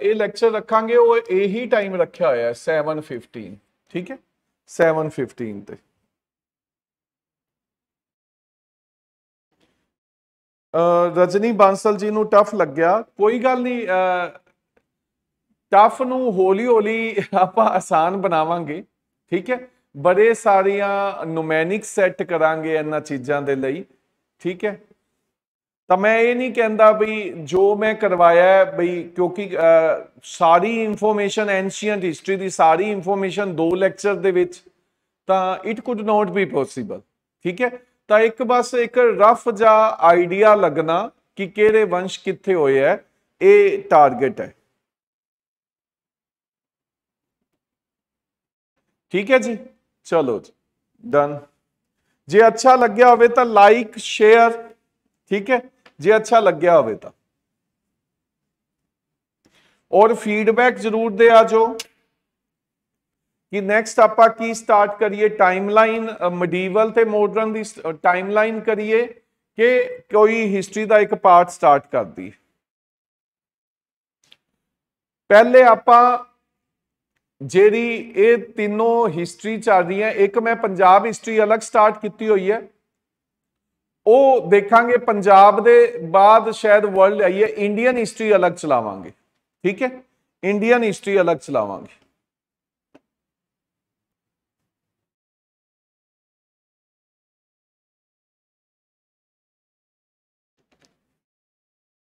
S2: ਇਹ ਲੈਕਚਰ ਰੱਖਾਂਗੇ ਉਹ ਇਹੀ ਟਾਈਮ ਰੱਖਿਆ ਹੋਇਆ ਹੈ 7:15 ਠੀਕ ਹੈ 7:15 ਤੇ ਰਜਨੀ ਬਾਂਸਲ ਜੀ ਨੂੰ ਟਫ ਲੱਗਿਆ ਕੋਈ ਗੱਲ ਨਹੀਂ ਟਫ ਨੂੰ ਹੌਲੀ ਹੌਲੀ ਆਪਾਂ ਆਸਾਨ ਬਣਾਵਾਂਗੇ ਠੀਕ ਹੈ ਬੜੇ ਸਾਰੀਆਂ ਨੂਮੈਨਿਕ ਸੈੱਟ ਕਰਾਂਗੇ ਇਹਨਾਂ ਚੀਜ਼ਾਂ ਦੇ ਲਈ ਠੀਕ ਹੈ ਤਾਂ ਮੈਂ ਇਹ ਨਹੀਂ ਕਹਿੰਦਾ ਬਈ ਜੋ ਮੈਂ ਕਰਵਾਇਆ ਬਈ ਕਿਉਂਕਿ ਸਾਰੀ ਇਨਫੋਰਮੇਸ਼ਨ ਐਂਸ਼ੀਅੰਟ ਹਿਸਟਰੀ ਦੀ ਸਾਰੀ ਇਨਫੋਰਮੇਸ਼ਨ ਦੋ ਲੈਕਚਰ ਦੇ ਵਿੱਚ ਤਾਂ it could not be possible ਠੀਕ ਹੈ ਤਾਂ ਇੱਕ ਬਸ ਇੱਕ ਰਫ ਜਾਂ ਆਈਡੀਆ ਲੱਗਣਾ ਕਿ ਕਿਹੜੇ ਵੰਸ਼ ਕਿੱਥੇ ਹੋਏ ਹੈ ਇਹ ਟਾਰਗੇਟ ਹੈ ਠੀਕ ਹੈ ਜੀ ਚਲੋ ਜੀ ਡਨ ਜੇ ਅੱਛਾ ਲੱਗਿਆ ਹੋਵੇ ਤਾਂ ਲਾਈਕ ਸ਼ੇਅਰ ਠੀਕ ਹੈ ਜੇ ਅੱਛਾ ਲੱਗਿਆ ਹੋਵੇ ਤਾਂ ਔਰ ਫੀਡਬੈਕ ਜ਼ਰੂਰ ਦੇ ਆਜੋ ਕਿ ਨੈਕਸਟ ਆਪਾਂ ਕੀ ਸਟਾਰਟ ਕਰੀਏ ਟਾਈਮਲਾਈਨ ਮੈਡੀਵਲ ਤੇ ਮਾਡਰਨ ਦੀ ਟਾਈਮਲਾਈਨ ਕਰੀਏ ਕਿ ਕੋਈ ਹਿਸਟਰੀ ਦਾ ਇੱਕ ਪਾਰਟ ਸਟਾਰਟ ਕਰਦੀ ਪਹਿਲੇ ਆਪਾਂ ਜਿਹੜੀ ਇਹ ਤਿੰਨੋਂ ਹਿਸਟਰੀ ਚੱਲ ਰਹੀਆਂ ਇੱਕ ਮੈਂ ਪੰਜਾਬ ਹਿਸਟਰੀ ਅਲੱਗ ਸਟਾਰਟ ਕੀਤੀ ਹੋਈ ਹੈ ਉਹ ਦੇਖਾਂਗੇ ਪੰਜਾਬ ਦੇ ਬਾਅਦ ਸ਼ਾਇਦ ਵਰਲਡ ਆਈ ਹੈ ਇੰਡੀਅਨ ਹਿਸਟਰੀ ਅਲੱਗ ਚਲਾਵਾਂਗੇ ਠੀਕ ਹੈ ਇੰਡੀਅਨ ਹਿਸਟਰੀ ਅਲੱਗ
S1: ਚਲਾਵਾਂਗੇ